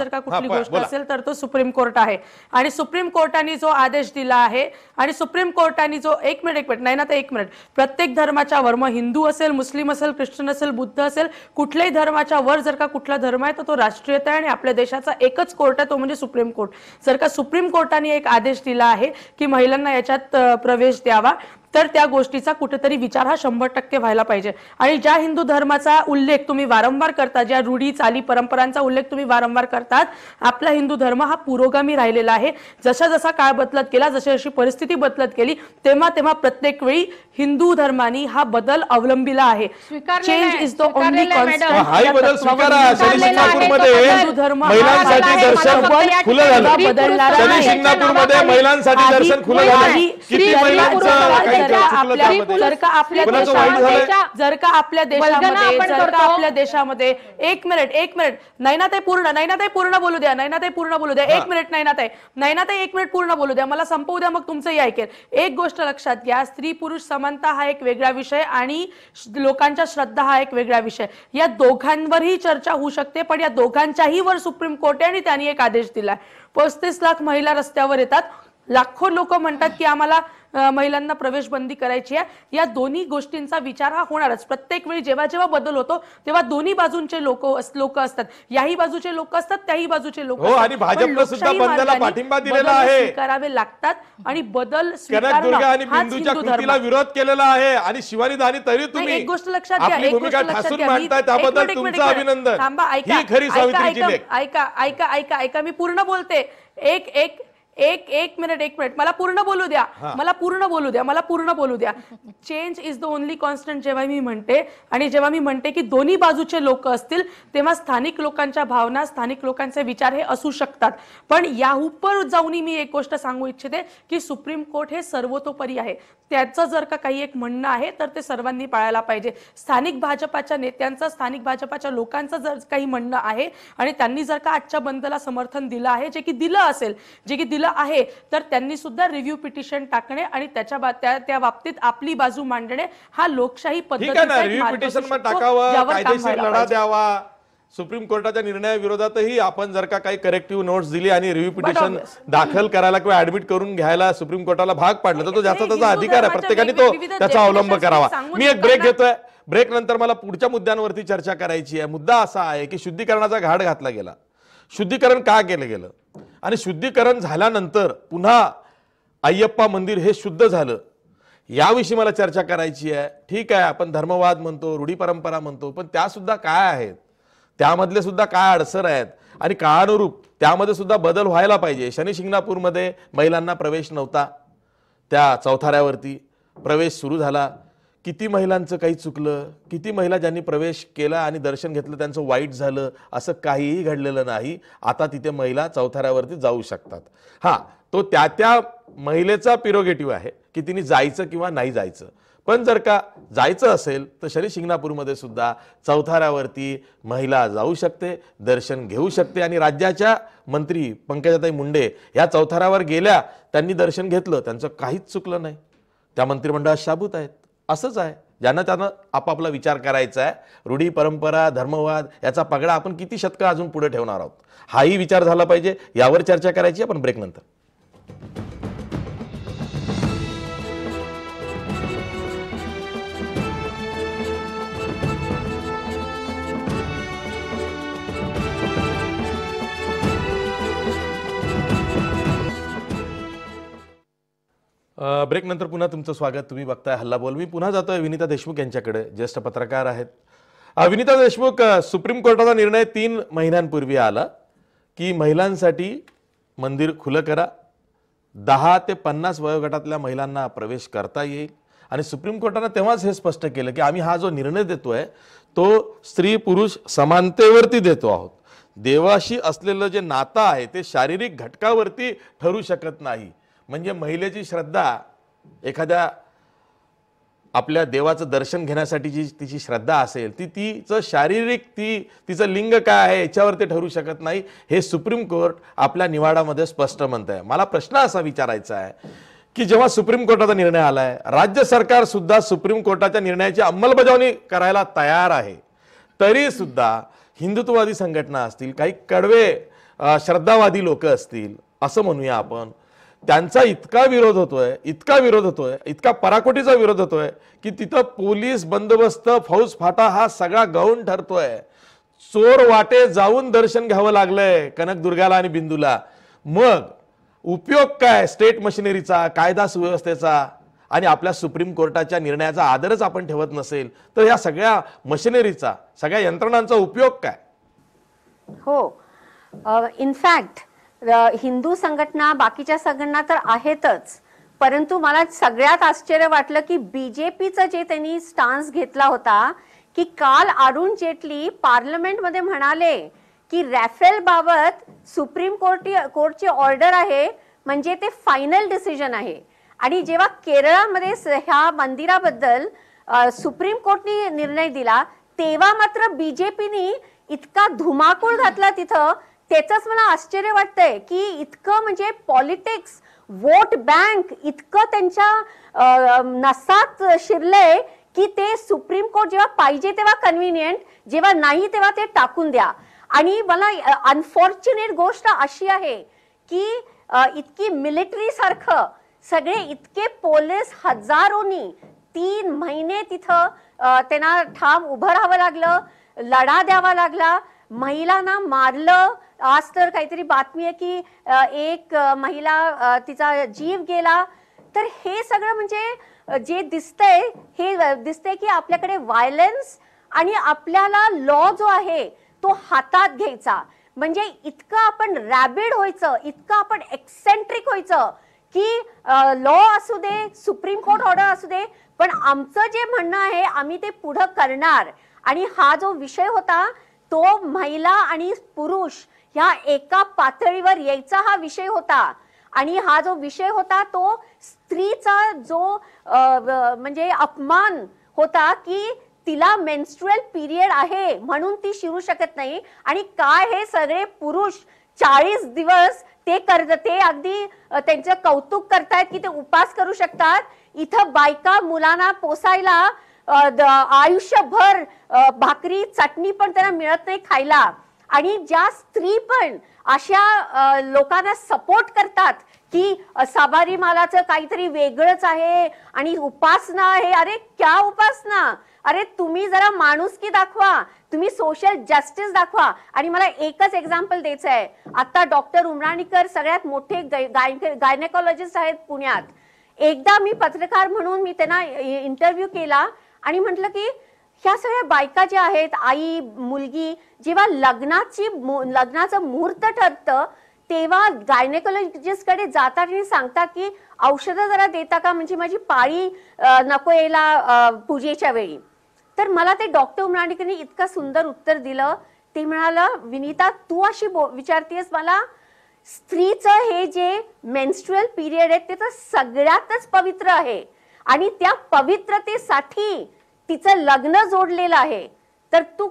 का कुठली गोष्ट असेल तर तो सुप्रीम कोर्ट आहे आणि सुप्रीम कोर्टाने जो आदेश दिला आहे आणि सुप्रीम कोर्टाने जो एक मिनिट एक मिनिट नाही ना ते एक मिनिट प्रत्येक धर्माच्या वर मग हिंदू असेल मुस्लिम असेल ख्रिश्चन असेल बुद्ध असेल कुठल्याही धर्माच्या वर जर का कुठला धर्म आहे तर तो राष्ट्रीयता आहे आणि आपल्या देशाचा एकच कोर्ट आहे तो म्हणजे सुप्रीम कोर्ट जर का सुप्रीम कोर्टाने एक आदेश दिला आहे की महिलांना याच्यात प्रवेश द्यावा तर त्या गोष्टीचा कुठेतरी विचार हा शंभर टक्के व्हायला पाहिजे आणि ज्या हिंदू धर्माचा उल्लेख तुम्ही वारंवार करता ज्या रूढी चाली परंपरांचा उल्लेख तुम्ही वारंवार करतात आपला हिंदू धर्म हा पुरोगामी राहिलेला आहे जसा जसा काळ बदलत गेला जशी जशी परिस्थिती बदलत गेली तेव्हा तेव्हा प्रत्येक वेळी हिंदू धर्मानी हा बदल अवलंबिला आहे चेंज इज द ओनली बदलणार जर का आपल्या देशामध्ये जर का आपल्या देशामध्ये एक मिनिट एक मिनिट नैनाताई पूर्ण नैनाताई पूर्ण बोलू द्या नैनाताई पूर्ण बोलू द्या एक मिनिट नैनाताई नैनाताई एक मिनिट पूर्ण बोलू द्या मला संपवू द्या मग तुमचंही ऐकेल एक गोष्ट लक्षात घ्या स्त्री पुरुष समानता हा एक वेगळा विषय आणि लोकांच्या श्रद्धा हा एक वेगळा विषय या दोघांवरही चर्चा होऊ शकते पण या दोघांच्याही वर सुप्रीम कोर्ट आणि त्यांनी एक आदेश दिला पस्तीस लाख महिला रस्त्यावर येतात लाखो लोक म्हणतात की आम्हाला महिलांना प्रवेश बंदी करायची आहे या दोन्ही गोष्टींचा विचार हा होणारच प्रत्येक वेळी जेव्हा जेव्हा बदल होतो तेव्हा दोन्ही बाजूंचे लोक लोक असतात याही बाजूचे लोक असतात त्याही बाजूचे लोक हो, आहे करावे लागतात आणि बदल विरोध केलेला आहे आणि शिवानी दानी तरी तुम्ही एक गोष्ट लक्षात घ्या एक गोष्ट लक्षात घ्या त्याबद्दल अभिनंदन थांबा ऐका ऐका ऐका ऐका ऐका मी पूर्ण बोलते एक एक एक एक मिनिट एक मिनिट मला पूर्ण बोलू द्या मला पूर्ण बोलू द्या मला पूर्ण बोलू द्या change is the only constant जेव्हा मी म्हणते आणि जेव्हा मी म्हणते की दोन्ही बाजूचे लोक असतील तेव्हा स्थानिक लोकांच्या भावना स्थानिक लोकांचे विचार हे असू शकतात पण या उपर जाऊनही मी एक गोष्ट सांगू इच्छिते की सुप्रीम कोर्ट हे सर्वतोपरी आहे त्याचं जर का काही एक म्हणणं आहे तर ते सर्वांनी पाळायला पाहिजे स्थानिक भाजपाच्या नेत्यांचा स्थानिक भाजपाच्या लोकांचं जर काही म्हणणं आहे आणि त्यांनी जर का आजच्या बंदला समर्थन दिलं आहे जे की दिलं असेल जे की दिलं आहे तर त्यांनी सुद्धा रिव्ह्यू पिटिशन टाकणे आणि त्याच्या त्या बाबतीत आपली बाजू मांडणे हा लोकशाही पद्धतीचा द्यावा सुप्रीम कोर्टाच्या निर्णयाविरोधातही आपण जर का काही करेक्टिव्ह नोट्स दिली आणि रिव्ह्यू पिटिशन दाखल करायला किंवा ऍडमिट करून घ्यायला सुप्रीम कोर्टाला भाग पाडलं तर तो ज्याचा त्याचा अधिकार आहे प्रत्येकाने तो त्याचा अवलंब करावा मी एक ब्रेक घेतोय ब्रेक नंतर मला पुढच्या मुद्द्यांवरती चर्चा करायची आहे मुद्दा असा आहे की शुद्धीकरणाचा घाट घातला गेला शुद्धीकरण का केलं गेलं आणि शुद्धीकरण झाल्यानंतर पुन्हा अय्यप्पा मंदिर हे शुद्ध झालं याविषयी मला चर्चा करायची आहे ठीक आहे आपण धर्मवाद म्हणतो रूढी परंपरा म्हणतो पण त्यासुद्धा काय आहेत त्यामधले सुद्धा काय अडसर आहेत आणि काळानुरूप त्यामध्ये सुद्धा बदल व्हायला पाहिजे शनिशिंगणापूरमध्ये महिलांना प्रवेश नव्हता त्या चौथाऱ्यावरती प्रवेश सुरू झाला किती महिलांचं काही चुकलं किती महिला ज्यांनी प्रवेश केला आणि दर्शन घेतलं त्यांचं वाईट झालं असं काहीही घडलेलं नाही आता तिथे महिला चौथाऱ्यावरती जाऊ शकतात हां तो त्या त्या महिलेचा पिरोगेटिव्ह आहे की तिने जायचं किंवा नाही जायचं पण जर का जायचं असेल तर शरी शिंगणापूरमध्ये सुद्धा चौथाऱ्यावरती महिला जाऊ शकते दर्शन घेऊ शकते आणि राज्याच्या मंत्री पंकजाताई मुंडे ह्या चौथाऱ्यावर गेल्या त्यांनी दर्शन घेतलं त्यांचं काहीच चुकलं नाही त्या मंत्रिमंडळात शाबूत आहेत असंच आहे ज्यांना त्यांना आपापला विचार करायचा आहे रूढी परंपरा धर्मवाद याचा पगडा आपण किती शतकं अजून पुढे ठेवणार आहोत हाही विचार झाला पाहिजे यावर चर्चा करायची आपण ब्रेक नंतर ब्रेकनंतर पुन्हा तुमचं स्वागत तुम्ही बघताय हल्ला बोल मी पुन्हा जातो आहे विनिता देशमुख यांच्याकडे ज्येष्ठ पत्रकार आहेत विनिता देशमुख सुप्रीम कोर्टाचा निर्णय तीन महिन्यांपूर्वी आला की महिलांसाठी मंदिर खुलं करा दहा ते पन्नास वयोगटातल्या महिलांना प्रवेश करता येईल आणि सुप्रीम कोर्टानं तेव्हाच हे स्पष्ट केलं की आम्ही हा जो निर्णय देतो आहे तो स्त्री पुरुष समानतेवरती देतो आहोत देवाशी असलेलं जे नातं आहे ते शारीरिक घटकावरती ठरू शकत नाही म्हणजे महिलेची श्रद्धा एखाद्या आपल्या देवाचं दर्शन घेण्यासाठी जी तिची श्रद्धा असेल ती तिचं शारीरिक ती तिचं लिंग काय आहे याच्यावर ते ठरू शकत नाही हे सुप्रीम कोर्ट आपल्या निवाडामध्ये स्पष्ट म्हणत आहे मला प्रश्न असा विचारायचा आहे की जेव्हा सुप्रीम कोर्टाचा निर्णय आला आहे राज्य सरकार सुद्धा सुप्रीम कोर्टाच्या निर्णयाची अंमलबजावणी करायला तयार आहे तरी सुद्धा हिंदुत्ववादी संघटना असतील काही कडवे श्रद्धावादी लोक असतील असं म्हणूया आपण त्यांचा इतका विरोध होतोय इतका विरोध होतोय इतका पराकोटीचा विरोध होतोय की तिथं पोलीस बंदोबस्त फौज फाटा हा सगळा गौण ठरतोय चोर वाटे जाऊन दर्शन घ्यावं लागलंय कनकदुर्गाला आणि बिंदूला मग उपयोग काय स्टेट मशिनरीचा कायदा सुव्यवस्थेचा आणि आपल्या सुप्रीम कोर्टाच्या निर्णयाचा आदरच आपण ठेवत नसेल तर या सगळ्या मशिनरीचा सगळ्या यंत्रणांचा उपयोग काय हो इनफॅक्ट हिंदू संघटना बाकीच्या संघटना तर आहेतच परंतु मला सगळ्यात आश्चर्य वाटलं की बी जे त्यांनी स्टान्स घेतला होता की काल अरुण जेटली पार्लमेंटमध्ये म्हणाले की रॅफेल बाबत सुप्रीम कोर्ट कोर्टची ऑर्डर आहे म्हणजे ते फायनल डिसिजन आहे आणि जेव्हा केरळामध्ये ह्या मंदिराबद्दल सुप्रीम कोर्टने निर्णय दिला तेव्हा मात्र बीजेपीनी इतका धुमाकूळ घातला तिथं त्याचंच मला आश्चर्य वाटतंय की इतकं म्हणजे पॉलिटिक्स वोट बँक इतकं त्यांच्या नसात शिरलंय की ते सुप्रीम कोर्ट जेव्हा पाहिजे तेव्हा कन्व्हिनियंट जेव्हा नाही तेव्हा ते टाकून द्या आणि मला अनफॉर्च्युनेट गोष्ट अशी आहे की इतकी मिलिटरी सारखं सगळे इतके पोलीस हजारोनी तीन महिने तिथं त्यांना ठाम उभं राहावं लागलं लढा द्यावा लागला महिलांना मारलं आज तर काहीतरी बातमी आहे की एक महिला तिचा जीव गेला तर हे सगळं म्हणजे जे दिसतंय हे दिसतंय की आपल्याकडे व्हायलन्स आणि आपल्याला लॉ जो आहे तो हातात घ्यायचा म्हणजे इतकं आपण रॅबिड व्हायचं इतकं आपण एक्सेंट्रिक व्हायचं की लॉ असू दे सुप्रीम कोर्ट ऑर्डर असू दे पण आमचं जे म्हणणं आहे आम्ही ते पुढं करणार आणि हा जो विषय होता तो महिला आणि पुरुष ह्या एका पातळीवर यायचा हा विषय होता आणि हा जो विषय होता तो स्त्रीचा जो म्हणजे अपमान होता की तिला मेन्स्ट्रुअल पिरियड आहे म्हणून ती शिरू शकत नाही आणि काय हे सगळे पुरुष चाळीस दिवस ते करत ते अगदी त्यांचं कौतुक करतायत की ते उपास करू शकतात इथं बायका मुलांना पोसायला आयुष्यभर भाकरी चटणी पण त्यांना मिळत नाही खायला आणि ज्या स्त्री पण अशा लोकांना सपोर्ट करतात की साबारी मालाचं काहीतरी वेगळंच आहे आणि उपासना आहे अरे क्या उपासना अरे तुम्ही जरा माणुसकी दाखवा तुम्ही सोशल जस्टिस दाखवा आणि मला एकच एक्झाम्पल द्यायचं आहे आता डॉक्टर उमराणीकर सगळ्यात मोठे गायनेकॉलॉजिस्ट आहेत पुण्यात एकदा मी पत्रकार म्हणून मी त्यांना इंटरव्ह्यू केला आणि म्हटलं की ह्या सगळ्या बायका ज्या आहेत आई मुलगी जेव्हा लग्नाची लग्नाचं मुहूर्त ठरतं तेव्हा कडे जातात आणि सांगतात की औषधं जरा देता का म्हणजे माझी पाळी नको यायला पूजेच्या वेळी तर मला ते डॉक्टर उमराणीकरने इतकं सुंदर उत्तर दिलं ते म्हणाल विनीता तू अशी बो विचारतेस मला स्त्रीचं हे जे मेन्स्ट्रुअल पिरियड आहे ते तर सगळ्यातच पवित्र आहे आणि त्या पवित्रतेसाठी तिचं लग्न जोडलेलं आहे तर तू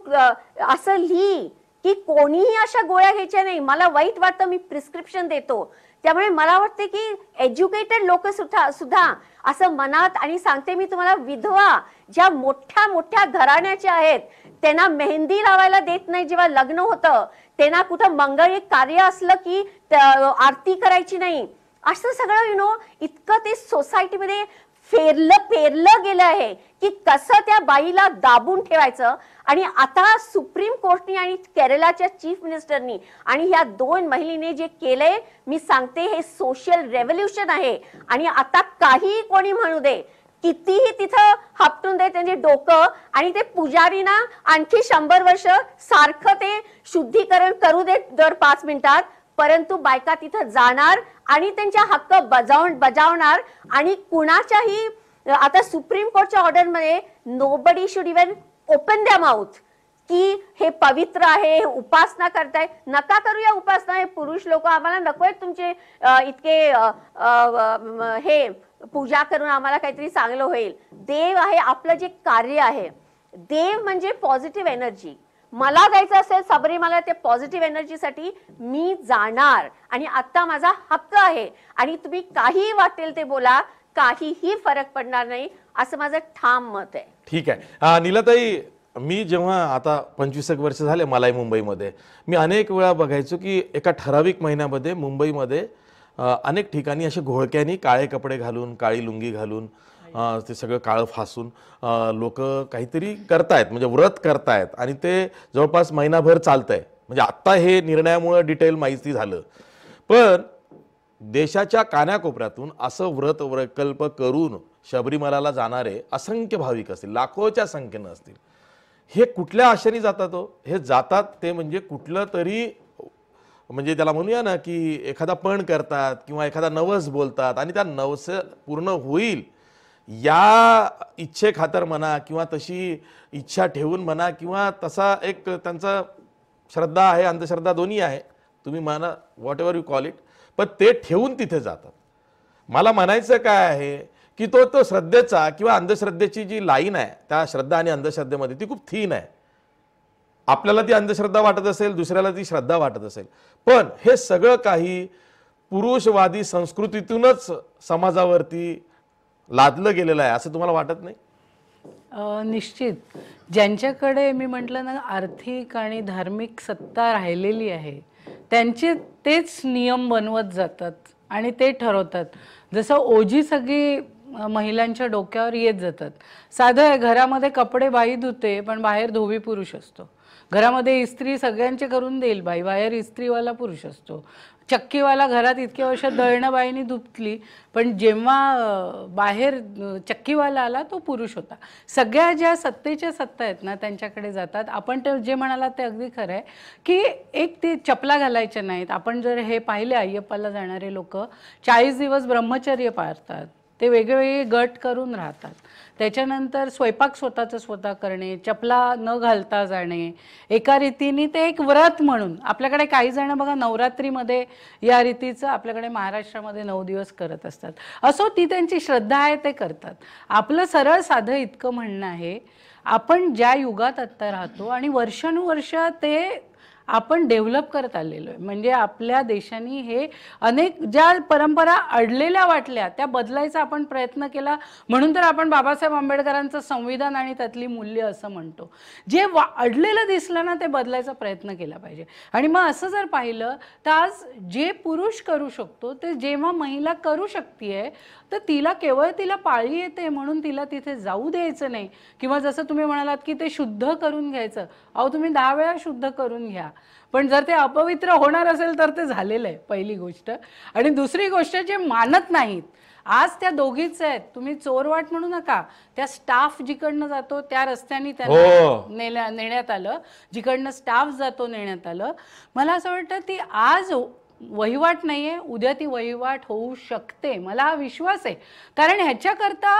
असं लिही की कोणीही अशा गोळ्या घ्यायच्या नाही मला वाईट वाटतं मी प्रिस्क्रिप्शन देतो त्यामुळे मला वाटते की एज्युकेटेड लोक सुद्धा सुद्धा असं मनात आणि सांगते मी तुम्हाला विधवा ज्या मोठ्या मोठ्या घराण्याच्या आहेत त्यांना मेहंदी लावायला देत नाही जेव्हा लग्न होतं त्यांना कुठं मंगळ एक कार्य असलं की आरती करायची नाही असं सगळं यु नो इतकं ते सोसायटीमध्ये फेरलं पेरलं गेलं आहे की कसं त्या बाईला दाबून ठेवायचं आणि आता सुप्रीम कोर्टनी आणि केरळाच्या चीफ मिनिस्टरनी आणि ह्या दोन महिलेने जे केलंय मी सांगते हे सोशल रेव्होल्युशन आहे आणि आता काही कोणी म्हणू दे कितीही तिथं हापटून दे त्यांचे डोकं आणि ते पुजारीना आणखी शंभर वर्ष सारखं ते शुद्धीकरण करू दे दर पाच मिनिटात परंतु बायका तिथं जाणार आणि त्यांच्या हक्क बजावून बजावणार आणि कुणाच्याही आता सुप्रीम कोर्टच्या ऑर्डरमध्ये नोबडी शुड इवन ओपन द्या माउथ की हे पवित्र आहे उपासना करताय नका करूया उपासना हे पुरुष लोक आम्हाला नकोय तुमचे इतके हे पूजा करून आम्हाला काहीतरी चांगलं होईल देव आहे आपलं जे कार्य आहे देव म्हणजे पॉझिटिव्ह एनर्जी मला जायचं असेल सबरीमाला ते पॉझिटिव्ह एनर्जीसाठी मी जाणार आणि आत्ता माझा हक्क आहे आणि तुम्ही काही वाटेल ते बोला काहीही फरक पडणार नाही असं माझं ठाम मत आहे ठीक आहे नीलाताई मी जेव्हा आता पंचवीस एक वर्ष झाले मलाही मुंबईमध्ये मी अनेक वेळा बघायचो की एका ठराविक महिन्यामध्ये मुंबईमध्ये अनेक ठिकाणी असे घोळक्यानी काळे कपडे घालून काळी लुंगी घालून ते सगळं काळं फासून लोक काहीतरी करतायत म्हणजे व्रत करतायत आणि ते जवळपास महिनाभर चालतंय म्हणजे आत्ता हे निर्णयामुळं डिटेल माहिती झालं पण देशाच्या कानाकोपऱ्यातून असं व्रत प्रकल्प करून शबरीमलाला जाणारे असंख्य भाविक असतील लाखोच्या संख्येनं असतील हे कुठल्या आशेने जातात हो हे जातात ते म्हणजे कुठलं तरी म्हणजे त्याला म्हणूया ना की एखादा पण करतात किंवा एखादा नवस बोलतात आणि त्या नवस पूर्ण होईल या इच्छे खातर म्हणा किंवा तशी इच्छा ठेवून म्हणा किंवा तसा एक त्यांचा श्रद्धा आहे अंधश्रद्धा दोन्ही आहे तुम्ही म्हणा whatever you call it पण ते ठेवून तिथे जातात मला म्हणायचं काय आहे की तो तो श्रद्धेचा किंवा अंधश्रद्धेची जी लाईन आहे त्या श्रद्धा आणि अंधश्रद्धेमध्ये ती खूप थीन आहे आपल्याला ती अंधश्रद्धा वाटत असेल दुसऱ्याला ती श्रद्धा वाटत असेल पण हे सगळं काही पुरुषवादी संस्कृतीतूनच समाजावरती लादलं गेलेलं आहे असं तुम्हाला वाटत नाही निश्चित ज्यांच्याकडे मी म्हटलं ना आर्थिक आणि धार्मिक सत्ता राहिलेली आहे त्यांचे तेच नियम बनवत जातात आणि ते ठरवतात जसं ओजी सगळी महिलांच्या डोक्यावर येत जातात साधं आहे घरामध्ये कपडे बाई धुते पण बाहेर धोबी पुरुष असतो घरामध्ये इस्त्री सगळ्यांचे करून देईल बाई बाहेर इस्त्रीवाला पुरुष असतो चक्कीवाला घरात इतके वर्ष दळणबाईनी दुपतली पण जेव्हा बाहेर चक्कीवाला आला तो पुरुष होता सगळ्या ज्या सत्तेच्या सत्ता आहेत ना त्यांच्याकडे जातात आपण ते जे म्हणाला ते अगदी खरं आहे की एक ते चपला घालायच्या नाहीत आपण जर हे पाहिले अय्यप्पाला जाणारे लोक चाळीस दिवस ब्रह्मचर्य पाळतात ते वेगवेगळे गट करून राहतात त्याच्यानंतर स्वयंपाक स्वतःचं स्वतः करणे चपला न घालता जाणे एका रीतीने ते एक व्रत म्हणून आपल्याकडे काही जण बघा नवरात्रीमध्ये या रीतीचं आपल्याकडे महाराष्ट्रामध्ये नऊ दिवस करत असतात असो ती त्यांची श्रद्धा आहे ते करतात आपलं सरळ साधं इतकं म्हणणं आहे आपण ज्या युगात आत्ता राहतो आणि वर्षानुवर्ष ते आपण डेव्हलप करत आलेलो आहे म्हणजे आपल्या देशाने हे अनेक ज्या परंपरा अडलेल्या वाटल्या त्या बदलायचा आपण प्रयत्न केला म्हणून तर आपण बाबासाहेब आंबेडकरांचं संविधान आणि त्यातली मूल्य असं म्हणतो जे वा अडलेलं दिसलं ना ते बदलायचा प्रयत्न केला पाहिजे आणि मग असं जर पाहिलं तर आज जे पुरुष करू शकतो ते जेव्हा महिला करू शकते तर तिला केवळ तिला पाळी येते म्हणून तिला तिथे जाऊ द्यायचं नाही किंवा जसं तुम्ही म्हणालात की ते शुद्ध करून घ्यायचं अहो तुम्ही दहा वेळा शुद्ध करून घ्या पण जर ते अपवित्र होणार असेल तर ते झालेलं आहे पहिली गोष्ट आणि दुसरी गोष्ट जे मानत नाहीत आज त्या दोघीच आहेत तुम्ही चोरवाट म्हणू नका त्या स्टाफ जिकडनं जातो त्या रस्त्याने त्यांना हो. नेण्यात आलं जिकडनं स्टाफ जातो नेण्यात आलं मला असं वाटतं ती आज वहिवाट नाही आहे उद्या ती वहिवाट होऊ शकते मला हा विश्वास आहे कारण ह्याच्याकरता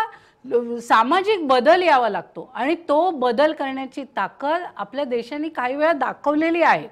सामाजिक बदल यावा लागतो आणि तो बदल करण्याची ताकद आपल्या देशाने काही वेळा दाखवलेली आहे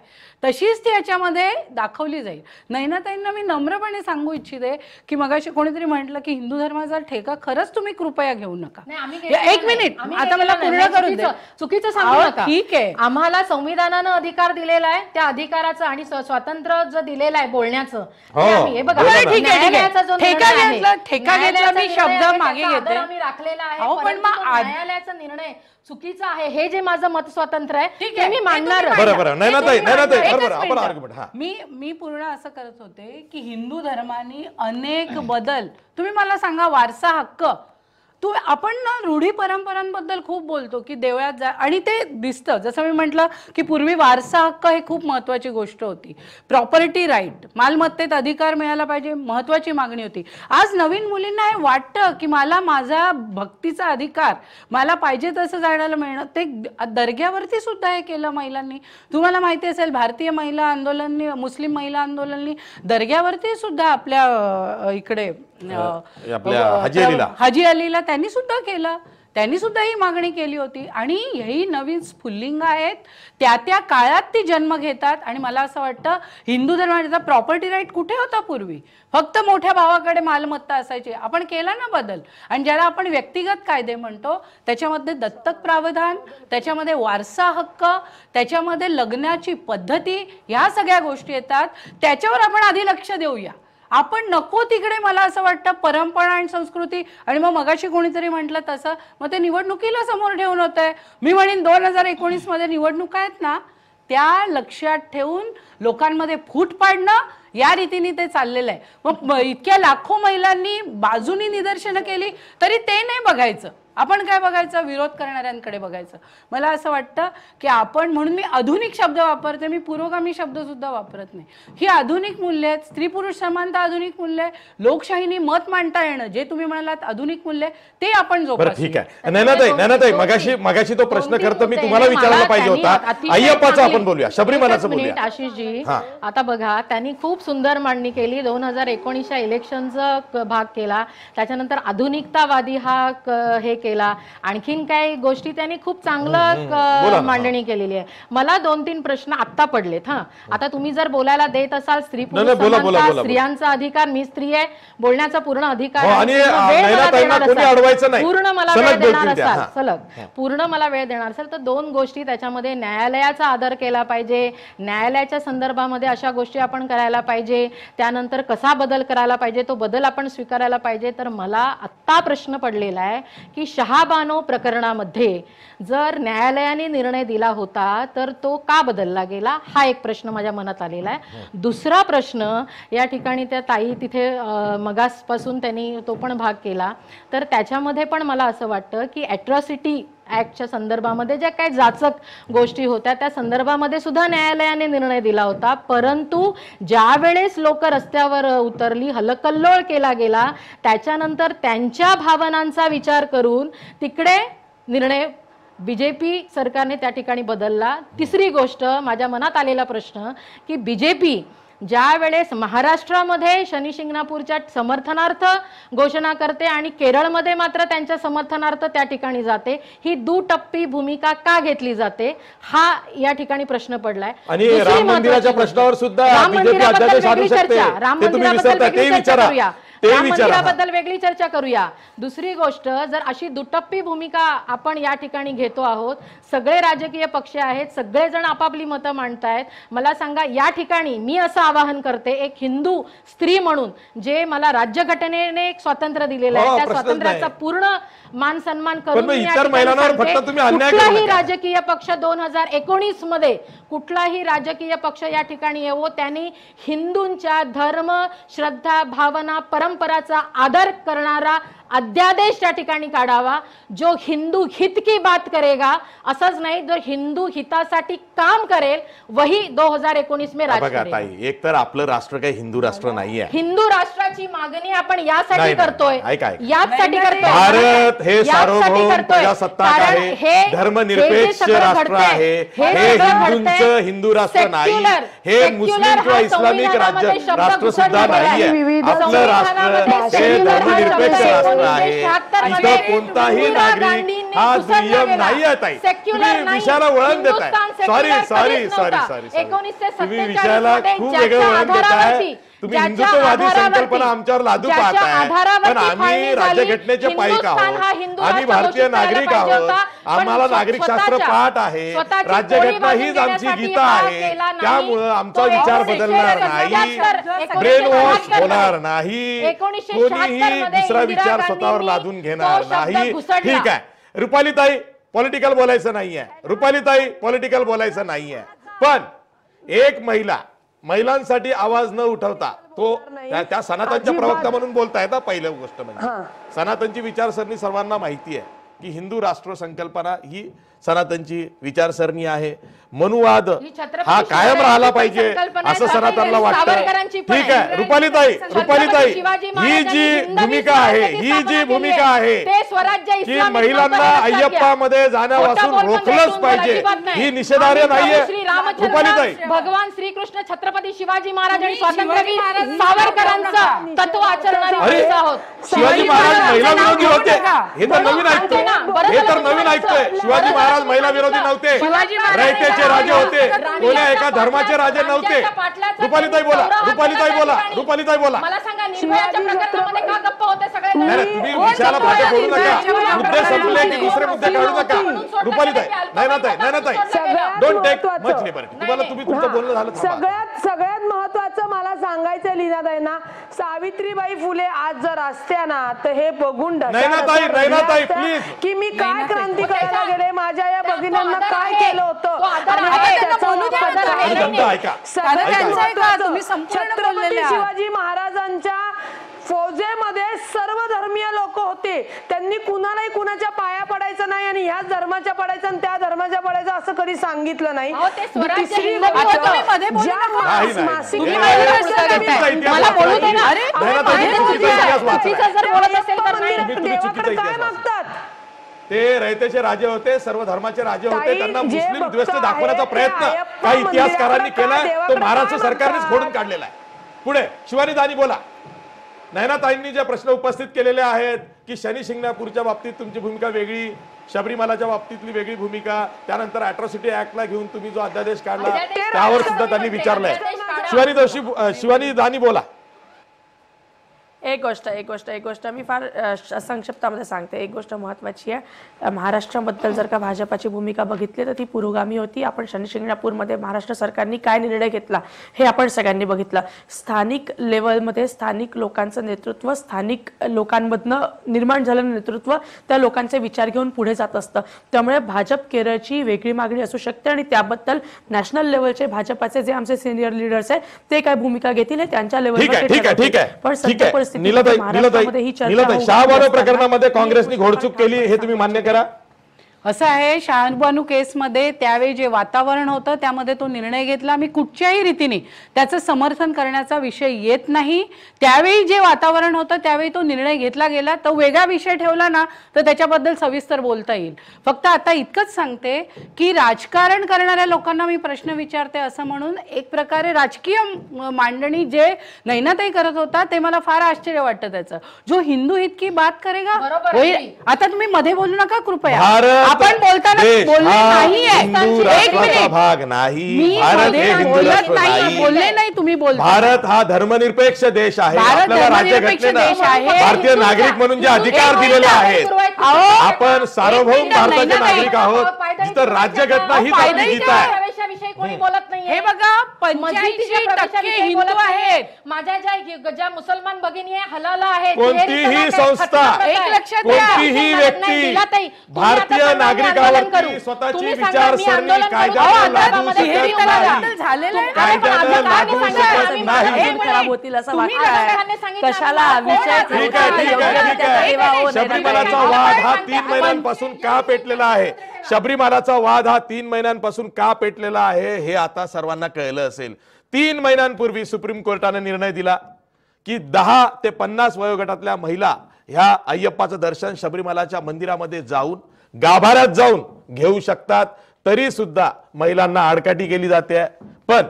तशीच ती याच्यामध्ये दाखवली जाईल नैनाताईंना मी नम्रपणे सांगू इच्छिते की मगाशी कोणीतरी म्हटलं की हिंदू धर्माचा ठेका खरंच तुम्ही कृपया घेऊ नका एक मिनिट आता मला पूर्ण करू दे चुकीचं सांगू नका ठीक आहे आम्हाला संविधानानं अधिकार दिलेला आहे त्या अधिकाराचं आणि स्वातंत्र्य जो दिलेलं आहे बोलण्याचं हो. हे बघा ठीक आहे ठेका घेतला ठेका मी शब्द मागे घेते राखलेला आहे पण मग न्यायालयाचा निर्णय चुकीचं आहे हे जे माझं मत स्वातंत्र्य आहे ठीक ते आहे, मी मानणार मी मी पूर्ण असं करत होते की हिंदू धर्माने अनेक बदल तुम्ही मला सांगा वारसा हक्क तू आपण ना रूढी परंपरांबद्दल खूप बोलतो की देवळात जा आणि ते दिसतं जसं मी म्हटलं की पूर्वी वारसा हक्क हे खूप महत्त्वाची गोष्ट होती प्रॉपर्टी राईट मालमत्तेत अधिकार मिळाला पाहिजे महत्त्वाची मागणी होती आज नवीन मुलींना हे वाटतं की मला माझा भक्तीचा अधिकार मला पाहिजे तसं जायला मिळणं ते दर्ग्यावरती सुद्धा हे केलं महिलांनी तुम्हाला माहिती असेल भारतीय महिला आंदोलननी मुस्लिम महिला आंदोलननी दर्ग्यावरती सुद्धा आपल्या इकडे हजी अलीला त्यांनी सुद्धा केलं त्यांनी सुद्धा ही मागणी केली होती आणि ही नवीन स्फुल्लिंग आहेत त्या त्या काळात ती जन्म घेतात आणि मला असं वाटतं हिंदू धर्माचा प्रॉपर्टी राईट कुठे होता पूर्वी फक्त मोठ्या भावाकडे मालमत्ता असायची आपण केला ना बदल आणि ज्याला आपण व्यक्तिगत कायदे म्हणतो त्याच्यामध्ये दत्तक प्रावधान त्याच्यामध्ये वारसा हक्क त्याच्यामध्ये लग्नाची पद्धती ह्या सगळ्या गोष्टी येतात त्याच्यावर आपण आधी लक्ष देऊया आपण नको तिकडे मला असं वाटतं परंपरा आणि संस्कृती आणि मग मगाशी कोणीतरी म्हटलं तसं मग ते निवडणुकीला समोर ठेवून होत आहे मी म्हणेन दोन हजार एकोणीसमध्ये मध्ये निवडणुका आहेत ना त्या लक्षात ठेवून लोकांमध्ये फूट पाडणं या रीतीने ते चाललेलं आहे मग इतक्या लाखो महिलांनी बाजूनी निदर्शनं केली तरी ते नाही बघायचं आपण काय बघायचं विरोध करणाऱ्यांकडे बघायचं मला असं वाटतं की आपण म्हणून मी आधुनिक शब्द वापरते मी पुरोगामी शब्द सुद्धा वापरत नाही ही आधुनिक मूल्य आहेत स्त्री पुरुष समानता आधुनिक मूल्य आहे लोकशाहीने मत मांडता येणं जे तुम्ही म्हणालात आधुनिक मूल्य ते आपण जो ठीक आहे नैनाताई नैनाताई मगाशी मगाशी तो प्रश्न करतो मी तुम्हाला विचारायला पाहिजे होता अय्यप्पाचा आपण बोलूया शबरीमालाचं बोलूया आशिषजी आता बघा त्यांनी खूप सुंदर मांडणी केली दोन हजार एकोणीसच्या इलेक्शनचा भाग केला त्याच्यानंतर आधुनिकतावादी हा हे केला आणखीन काही गोष्टी त्यांनी खूप चांगलं मांडणी केलेली आहे मला दोन तीन प्रश्न आता पडलेत हा आता तुम्ही जर बोलायला देत असाल स्त्री स्त्रियांचा अधिकार मी स्त्री आहे बोलण्याचा पूर्ण अधिकार हो, पूर्ण मला वेळ देणार असाल सलग पूर्ण मला वेळ देणार असाल तर दोन गोष्टी त्याच्यामध्ये न्यायालयाचा आदर केला पाहिजे न्यायालयाच्या संदर्भामध्ये अशा गोष्टी आपण करायला पाहिजे त्यानंतर कसा बदल करायला पाहिजे तो बदल आपण स्वीकारायला पाहिजे तर मला आत्ता प्रश्न पडलेला आहे की शहाबानो प्रकरणामध्ये जर न्यायालयाने निर्णय दिला होता तर तो का बदलला गेला हा एक प्रश्न माझ्या मनात आलेला आहे हो. दुसरा प्रश्न या ठिकाणी त्या ताई तिथे मगासपासून त्यांनी तो पण भाग केला तर त्याच्यामध्ये पण मला असं वाटतं की ॲट्रॉसिटी ॲक्टच्या संदर्भामध्ये ज्या काही जाचक गोष्टी होत्या त्या संदर्भामध्ये सुद्धा न्यायालयाने निर्णय दिला होता परंतु ज्यावेळेस लोक रस्त्यावर उतरली हलकल्लोळ केला गेला त्याच्यानंतर त्यांच्या भावनांचा विचार करून तिकडे निर्णय बी जे पी सरकारने त्या ठिकाणी बदलला तिसरी गोष्ट माझ्या मनात आलेला प्रश्न की बी जे पी ज्या वेळेस महाराष्ट्रामध्ये शनी शिंगणापूरच्या समर्थनार्थ घोषणा करते आणि केरळमध्ये मात्र त्यांच्या समर्थनार्थ त्या ठिकाणी जाते ही दुटप्पी भूमिका का घेतली जाते हा या ठिकाणी प्रश्न पडलाय आणि राम मंदिराच्या प्रश्नावर सुद्धा राम मंदिराबद्दल चर्चा राम मंदिराबद्दल मंदिराबद्दल वेगळी चर्चा करूया दुसरी गोष्ट जर अशी दुटप्पी भूमिका आपण या ठिकाणी घेतो आहोत सगळे राजकीय पक्ष आहेत सगळेजण आपापली मतं मांडतायत मला सांगा या ठिकाणी मी असं आवाहन करते एक हिंदू स्त्री म्हणून जे मला राज्यघटनेने एक स्वातंत्र्य दिलेलं आहे हो, त्या स्वातंत्र्याचा पूर्ण मान सन्मान करून कुठलाही राजकीय पक्ष दोन हजार एकोणीस मध्ये कुठलाही राजकीय पक्ष या ठिकाणी येवो त्यांनी हिंदूंच्या धर्म श्रद्धा भावना परम परंपराचा आदर करणारा अध्यादेश त्या ठिकाणी काढावा जो हिंदू हित की बात करेगा असंच नाही जो हिंदू हितासाठी काम करेल वही दोन हजार एकोणीस मे राष्ट्र एक तर आपलं राष्ट्र काही हिंदू राष्ट्र नाहीये हिंदू राष्ट्राची मागणी आपण यासाठी करतोय यासाठी करतोय भारत हे सार्वभौम प्रजासत्ताक धर्मनिरपेक्ष राष्ट्र आहे हे हिंदूंचं हिंदू राष्ट्र नाही हे मुस्लिम किंवा इस्लामिक राज्य राष्ट्र सुद्धा नाही आपलं राष्ट्र हे धर्मनिरपेक्ष राष्ट्र आहे इथं कोणताही नागरिक हा दुय्यम नाही आहे ताई तुम्ही विषयाला वळण देताय सॉरी सॉरी सॉरी सॉरी तुम्ही विषयाला खूप वेगळं वळण देत तुम्ही हिंदुत्ववादी संकल्पना आमच्यावर लादू आहे पण आम्ही राज्यघटनेचे पाईक आहोत आम्ही भारतीय नागरिक आहोत आम्हाला नागरिक शास्त्र पाठ आहे राज्यघटना हीच आमची गीता आहे त्यामुळं आमचा विचार बदलणार नाही ब्रेन वॉश होणार नाही कोणीही दुसरा विचार स्वतःवर लादून घेणार नाही ठीक आहे रुपालीताई पॉलिटिकल बोलायचं नाहीये रुपालीताई पॉलिटिकल बोलायचं नाहीये पण एक महिला महिलांसाठी आवाज न उठवता तो त्या सनातनच्या प्रवक्ता म्हणून बोलताय ना पहिल्या गोष्ट म्हणजे सनातनची विचारसरणी सर्वांना माहिती आहे की हिंदू राष्ट्र संकल्पना ही सनातनची विचारसरणी आहे मनुवाद हा कायम राहिला पाहिजे असं सनातनला वाटतं ठीक आहे रुपालीताई रुपालीताई ही जी भूमिका आहे ही जी भूमिका आहे की महिलांना अय्यप्पा मध्ये जाण्यापासून रोखलंच पाहिजे ही निषेधार्ह नाहीये रुपालीताई भगवान श्रीकृष्ण छत्रपती शिवाजी महाराज आणि स्वातंत्र्यवीर सावरकरांचं तत्व आचरणारे शिवाजी महाराज महिला विरोधी होते हे तर नवीन ऐकतोय हे तर नवीन ऐकतोय शिवाजी महाराज महाराज महिला विरोधी नव्हते रयतेचे राजे होते कोण्या एका धर्माचे राजे नव्हते रुपालीताई बोला रुपालीताई बोला रुपालीताई बोला नाही तुम्ही विषयाला फाटे बोलू नका मुद्दे संपले की दुसरे मुद्दे काढू नका रुपालीताई नाही ना ताई नाही ना ताई डोंट टेक मच नाही बरं तुम्हाला तुम्ही तुमचं बोलणं झालं सगळ्यात सगळ्यात महत्वाचं मला सांगायचं लीनाताई ना सावित्रीबाई फुले आज जर असत्या ना तर हे बघून नैनाताई ताई प्लीज की मी काय क्रांती करायला गेले माझ्या माझ्या या भगिनींना काय केलं होतं शिवाजी महाराजांच्या फौजेमध्ये सर्व धर्मीय लोक होते त्यांनी कुणालाही कुणाच्या पाया पडायचं नाही आणि ह्याच धर्माच्या पडायचं आणि त्या धर्माच्या पडायचं असं कधी सांगितलं नाही मागतात ते रयतेचे राजे होते सर्व धर्माचे राजे होते त्यांना मुस्लिम द्वेष दाखवण्याचा प्रयत्न काही इतिहासकारांनी केला तो महाराष्ट्र सरकारनेच खोडून काढलेला आहे पुढे शिवानी दानी बोला ताईंनी जे प्रश्न उपस्थित केलेले आहेत की शनी शिंगणापूरच्या बाबतीत तुमची भूमिका वेगळी शबरीमालाच्या बाबतीतली वेगळी भूमिका त्यानंतर अॅट्रॉसिटी ऍक्टला घेऊन तुम्ही जो अध्यादेश काढला त्यावर सुद्धा त्यांनी विचारलंय शिवानी जोशी शिवानी दानी बोला एक गोष्ट एक गोष्ट एक गोष्ट मी फार संक्षिप्तामध्ये सांगते एक गोष्ट महत्वाची आहे महाराष्ट्राबद्दल जर का भाजपाची भूमिका बघितली तर ती पुरोगामी होती आपण शनिशिंगणापूरमध्ये महाराष्ट्र सरकारने काय निर्णय घेतला हे आपण सगळ्यांनी बघितलं स्थानिक लेवलमध्ये स्थानिक लोकांचं नेतृत्व स्थानिक लोकांमधनं निर्माण झालेलं नेतृत्व त्या लोकांचे विचार घेऊन पुढे जात असतं त्यामुळे भाजप केरळची वेगळी मागणी असू शकते आणि त्याबद्दल नॅशनल लेवलचे भाजपाचे जे आमचे सिनियर लिडर्स आहेत ते काय भूमिका घेतील हे त्यांच्या लेवलवर पण सध्या परिस्थिती परिस्थिती निलताई निलताई प्रकरणामध्ये काँग्रेसनी घोडचूक केली हे तुम्ही मान्य करा असं आहे केस केसमध्ये त्यावेळी जे वातावरण होतं त्यामध्ये तो निर्णय घेतला मी कुठच्याही रीतीने त्याचं समर्थन करण्याचा विषय येत नाही त्यावेळी जे वातावरण होतं त्यावेळी तो निर्णय घेतला गेला तो वेगळा विषय ठेवला ना तर त्याच्याबद्दल सविस्तर बोलता येईल फक्त आता इतकंच सांगते की राजकारण करणाऱ्या लोकांना मी प्रश्न विचारते असं म्हणून एक प्रकारे राजकीय मांडणी जे नैनाताई करत होता ते मला फार आश्चर्य वाटतं त्याचं जो हिंदू इतकी बात करेगा आता तुम्ही मध्ये बोलू नका कृपया आपण बोलताना नाहीये भाग नाही भारत हे हिंदू नाही बोलले नाही तुम्ही बोल भारत हा धर्मनिरपेक्ष देश आहे आपल्याला राज्यघटनेनं भारतीय नागरिक म्हणून जे अधिकार दिलेले आहेत आपण सार्वभौम भारताचे नागरिक आहोत तर राज्यघटना ही आहे प्रवेशाविषयी कोणी बोलत नाही हे बघा पंच्याऐंशी हिंदू आहेत माझ्या ज्या ज्या मुसलमान भगिनी हलाल आहे कोणतीही संस्था एक लक्षात कोणतीही व्यक्ती भारतीय कशाला वाद हा तीन महिन्यांपासून का पेटलेला आहे शबरीमालाचा वाद हा तीन महिन्यांपासून का पेटलेला आहे हे आता सर्वांना कळलं असेल तीन महिन्यांपूर्वी सुप्रीम कोर्टाने निर्णय दिला की दहा ते पन्नास वयोगटातल्या महिला ह्या अय्यप्पाचं दर्शन शबरीमालाच्या मंदिरामध्ये जाऊन गाभाऱ्यात जाऊन घेऊ शकतात तरी सुद्धा महिलांना आडकाठी केली जाते पण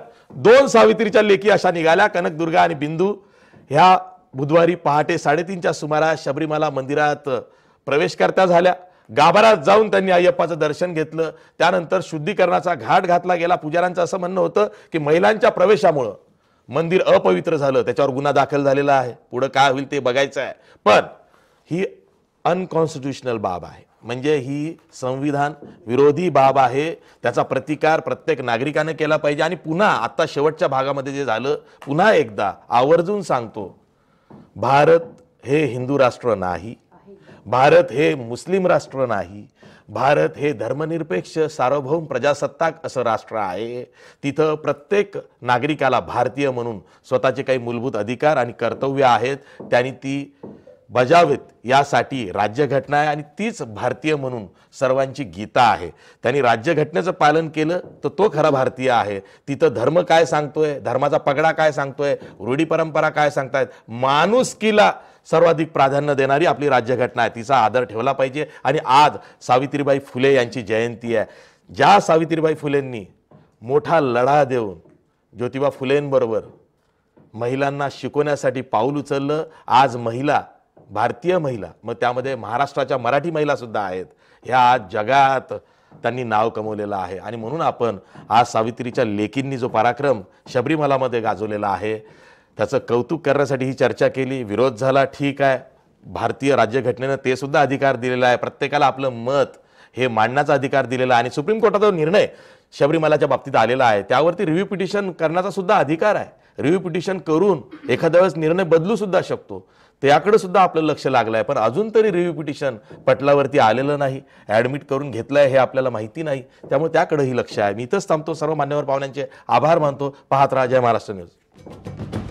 दोन सावित्रीच्या लेखी अशा निघाल्या कनकदुर्गा आणि बिंदू ह्या बुधवारी पहाटे साडेतीनच्या सुमारास शबरीमाला मंदिरात प्रवेश करता झाल्या गाभारात जाऊन त्यांनी अय्यप्पाचं दर्शन घेतलं त्यानंतर शुद्धीकरणाचा घाट घातला गेला पुजाऱ्यांचं असं म्हणणं होतं की महिलांच्या प्रवेशामुळं मंदिर अपवित्र झालं त्याच्यावर गुन्हा दाखल झालेला आहे पुढं काय होईल ते बघायचं आहे पण ही अनकॉन्स्टिट्युशनल बाब आहे म्हणजे ही संविधान विरोधी बाब आहे त्याचा प्रतिकार प्रत्येक नागरिकाने केला पाहिजे आणि पुन्हा आत्ता शेवटच्या भागामध्ये जे झालं पुन्हा एकदा आवर्जून सांगतो भारत हे हिंदू राष्ट्र नाही भारत हे मुस्लिम राष्ट्र नाही भारत हे धर्मनिरपेक्ष सार्वभौम प्रजासत्ताक असं राष्ट्र आहे तिथं प्रत्येक नागरिकाला भारतीय म्हणून स्वतःचे काही मूलभूत अधिकार आणि कर्तव्य आहेत त्यांनी ती बजावेत यासाठी राज्यघटना आहे आणि तीच भारतीय म्हणून सर्वांची गीता आहे त्यांनी राज्यघटनेचं पालन केलं तर तो खरा भारतीय आहे तिथं धर्म काय सांगतोय धर्माचा पगडा काय सांगतोय रूढी परंपरा काय सांगतायत माणुसकीला सर्वाधिक प्राधान्य देणारी आपली राज्यघटना आहे तिचा आदर ठेवला पाहिजे आणि आज सावित्रीबाई फुले यांची जयंती आहे ज्या सावित्रीबाई फुलेंनी मोठा लढा देऊन ज्योतिबा फुलेंबरोबर महिलांना शिकवण्यासाठी पाऊल उचललं आज महिला भारतीय महिला मग त्यामध्ये महाराष्ट्राच्या मराठी महिलासुद्धा आहेत ह्या आज जगात त्यांनी नाव कमवलेलं आहे आणि म्हणून आपण आज सावित्रीच्या लेकींनी जो पराक्रम शबरीमलामध्ये गाजवलेला आहे त्याचं कौतुक करण्यासाठी ही चर्चा केली विरोध झाला ठीक आहे भारतीय राज्यघटनेनं ते सुद्धा अधिकार दिलेला आहे प्रत्येकाला आपलं मत हे मांडण्याचा अधिकार दिलेला आहे आणि सुप्रीम कोर्टाचा निर्णय शबरीमालाच्या बाबतीत आलेला आहे त्यावरती रिव्ह्यू पिटिशन करण्याचा सुद्धा अधिकार आहे रिव्ह्यू पिटिशन करून एखाद्या वेळेस निर्णय बदलू सुद्धा शकतो त्याकडे सुद्धा आपलं लक्ष लागलं आहे पण अजून तरी रिव्ह्यू पिटिशन पटलावरती आलेलं नाही ॲडमिट करून घेतलं आहे हे आपल्याला माहिती नाही त्यामुळे त्याकडेही लक्ष आहे मी इथंच थांबतो सर्व मान्यवर पाहुण्यांचे आभार मानतो पाहत राहा जय महाराष्ट्र न्यूज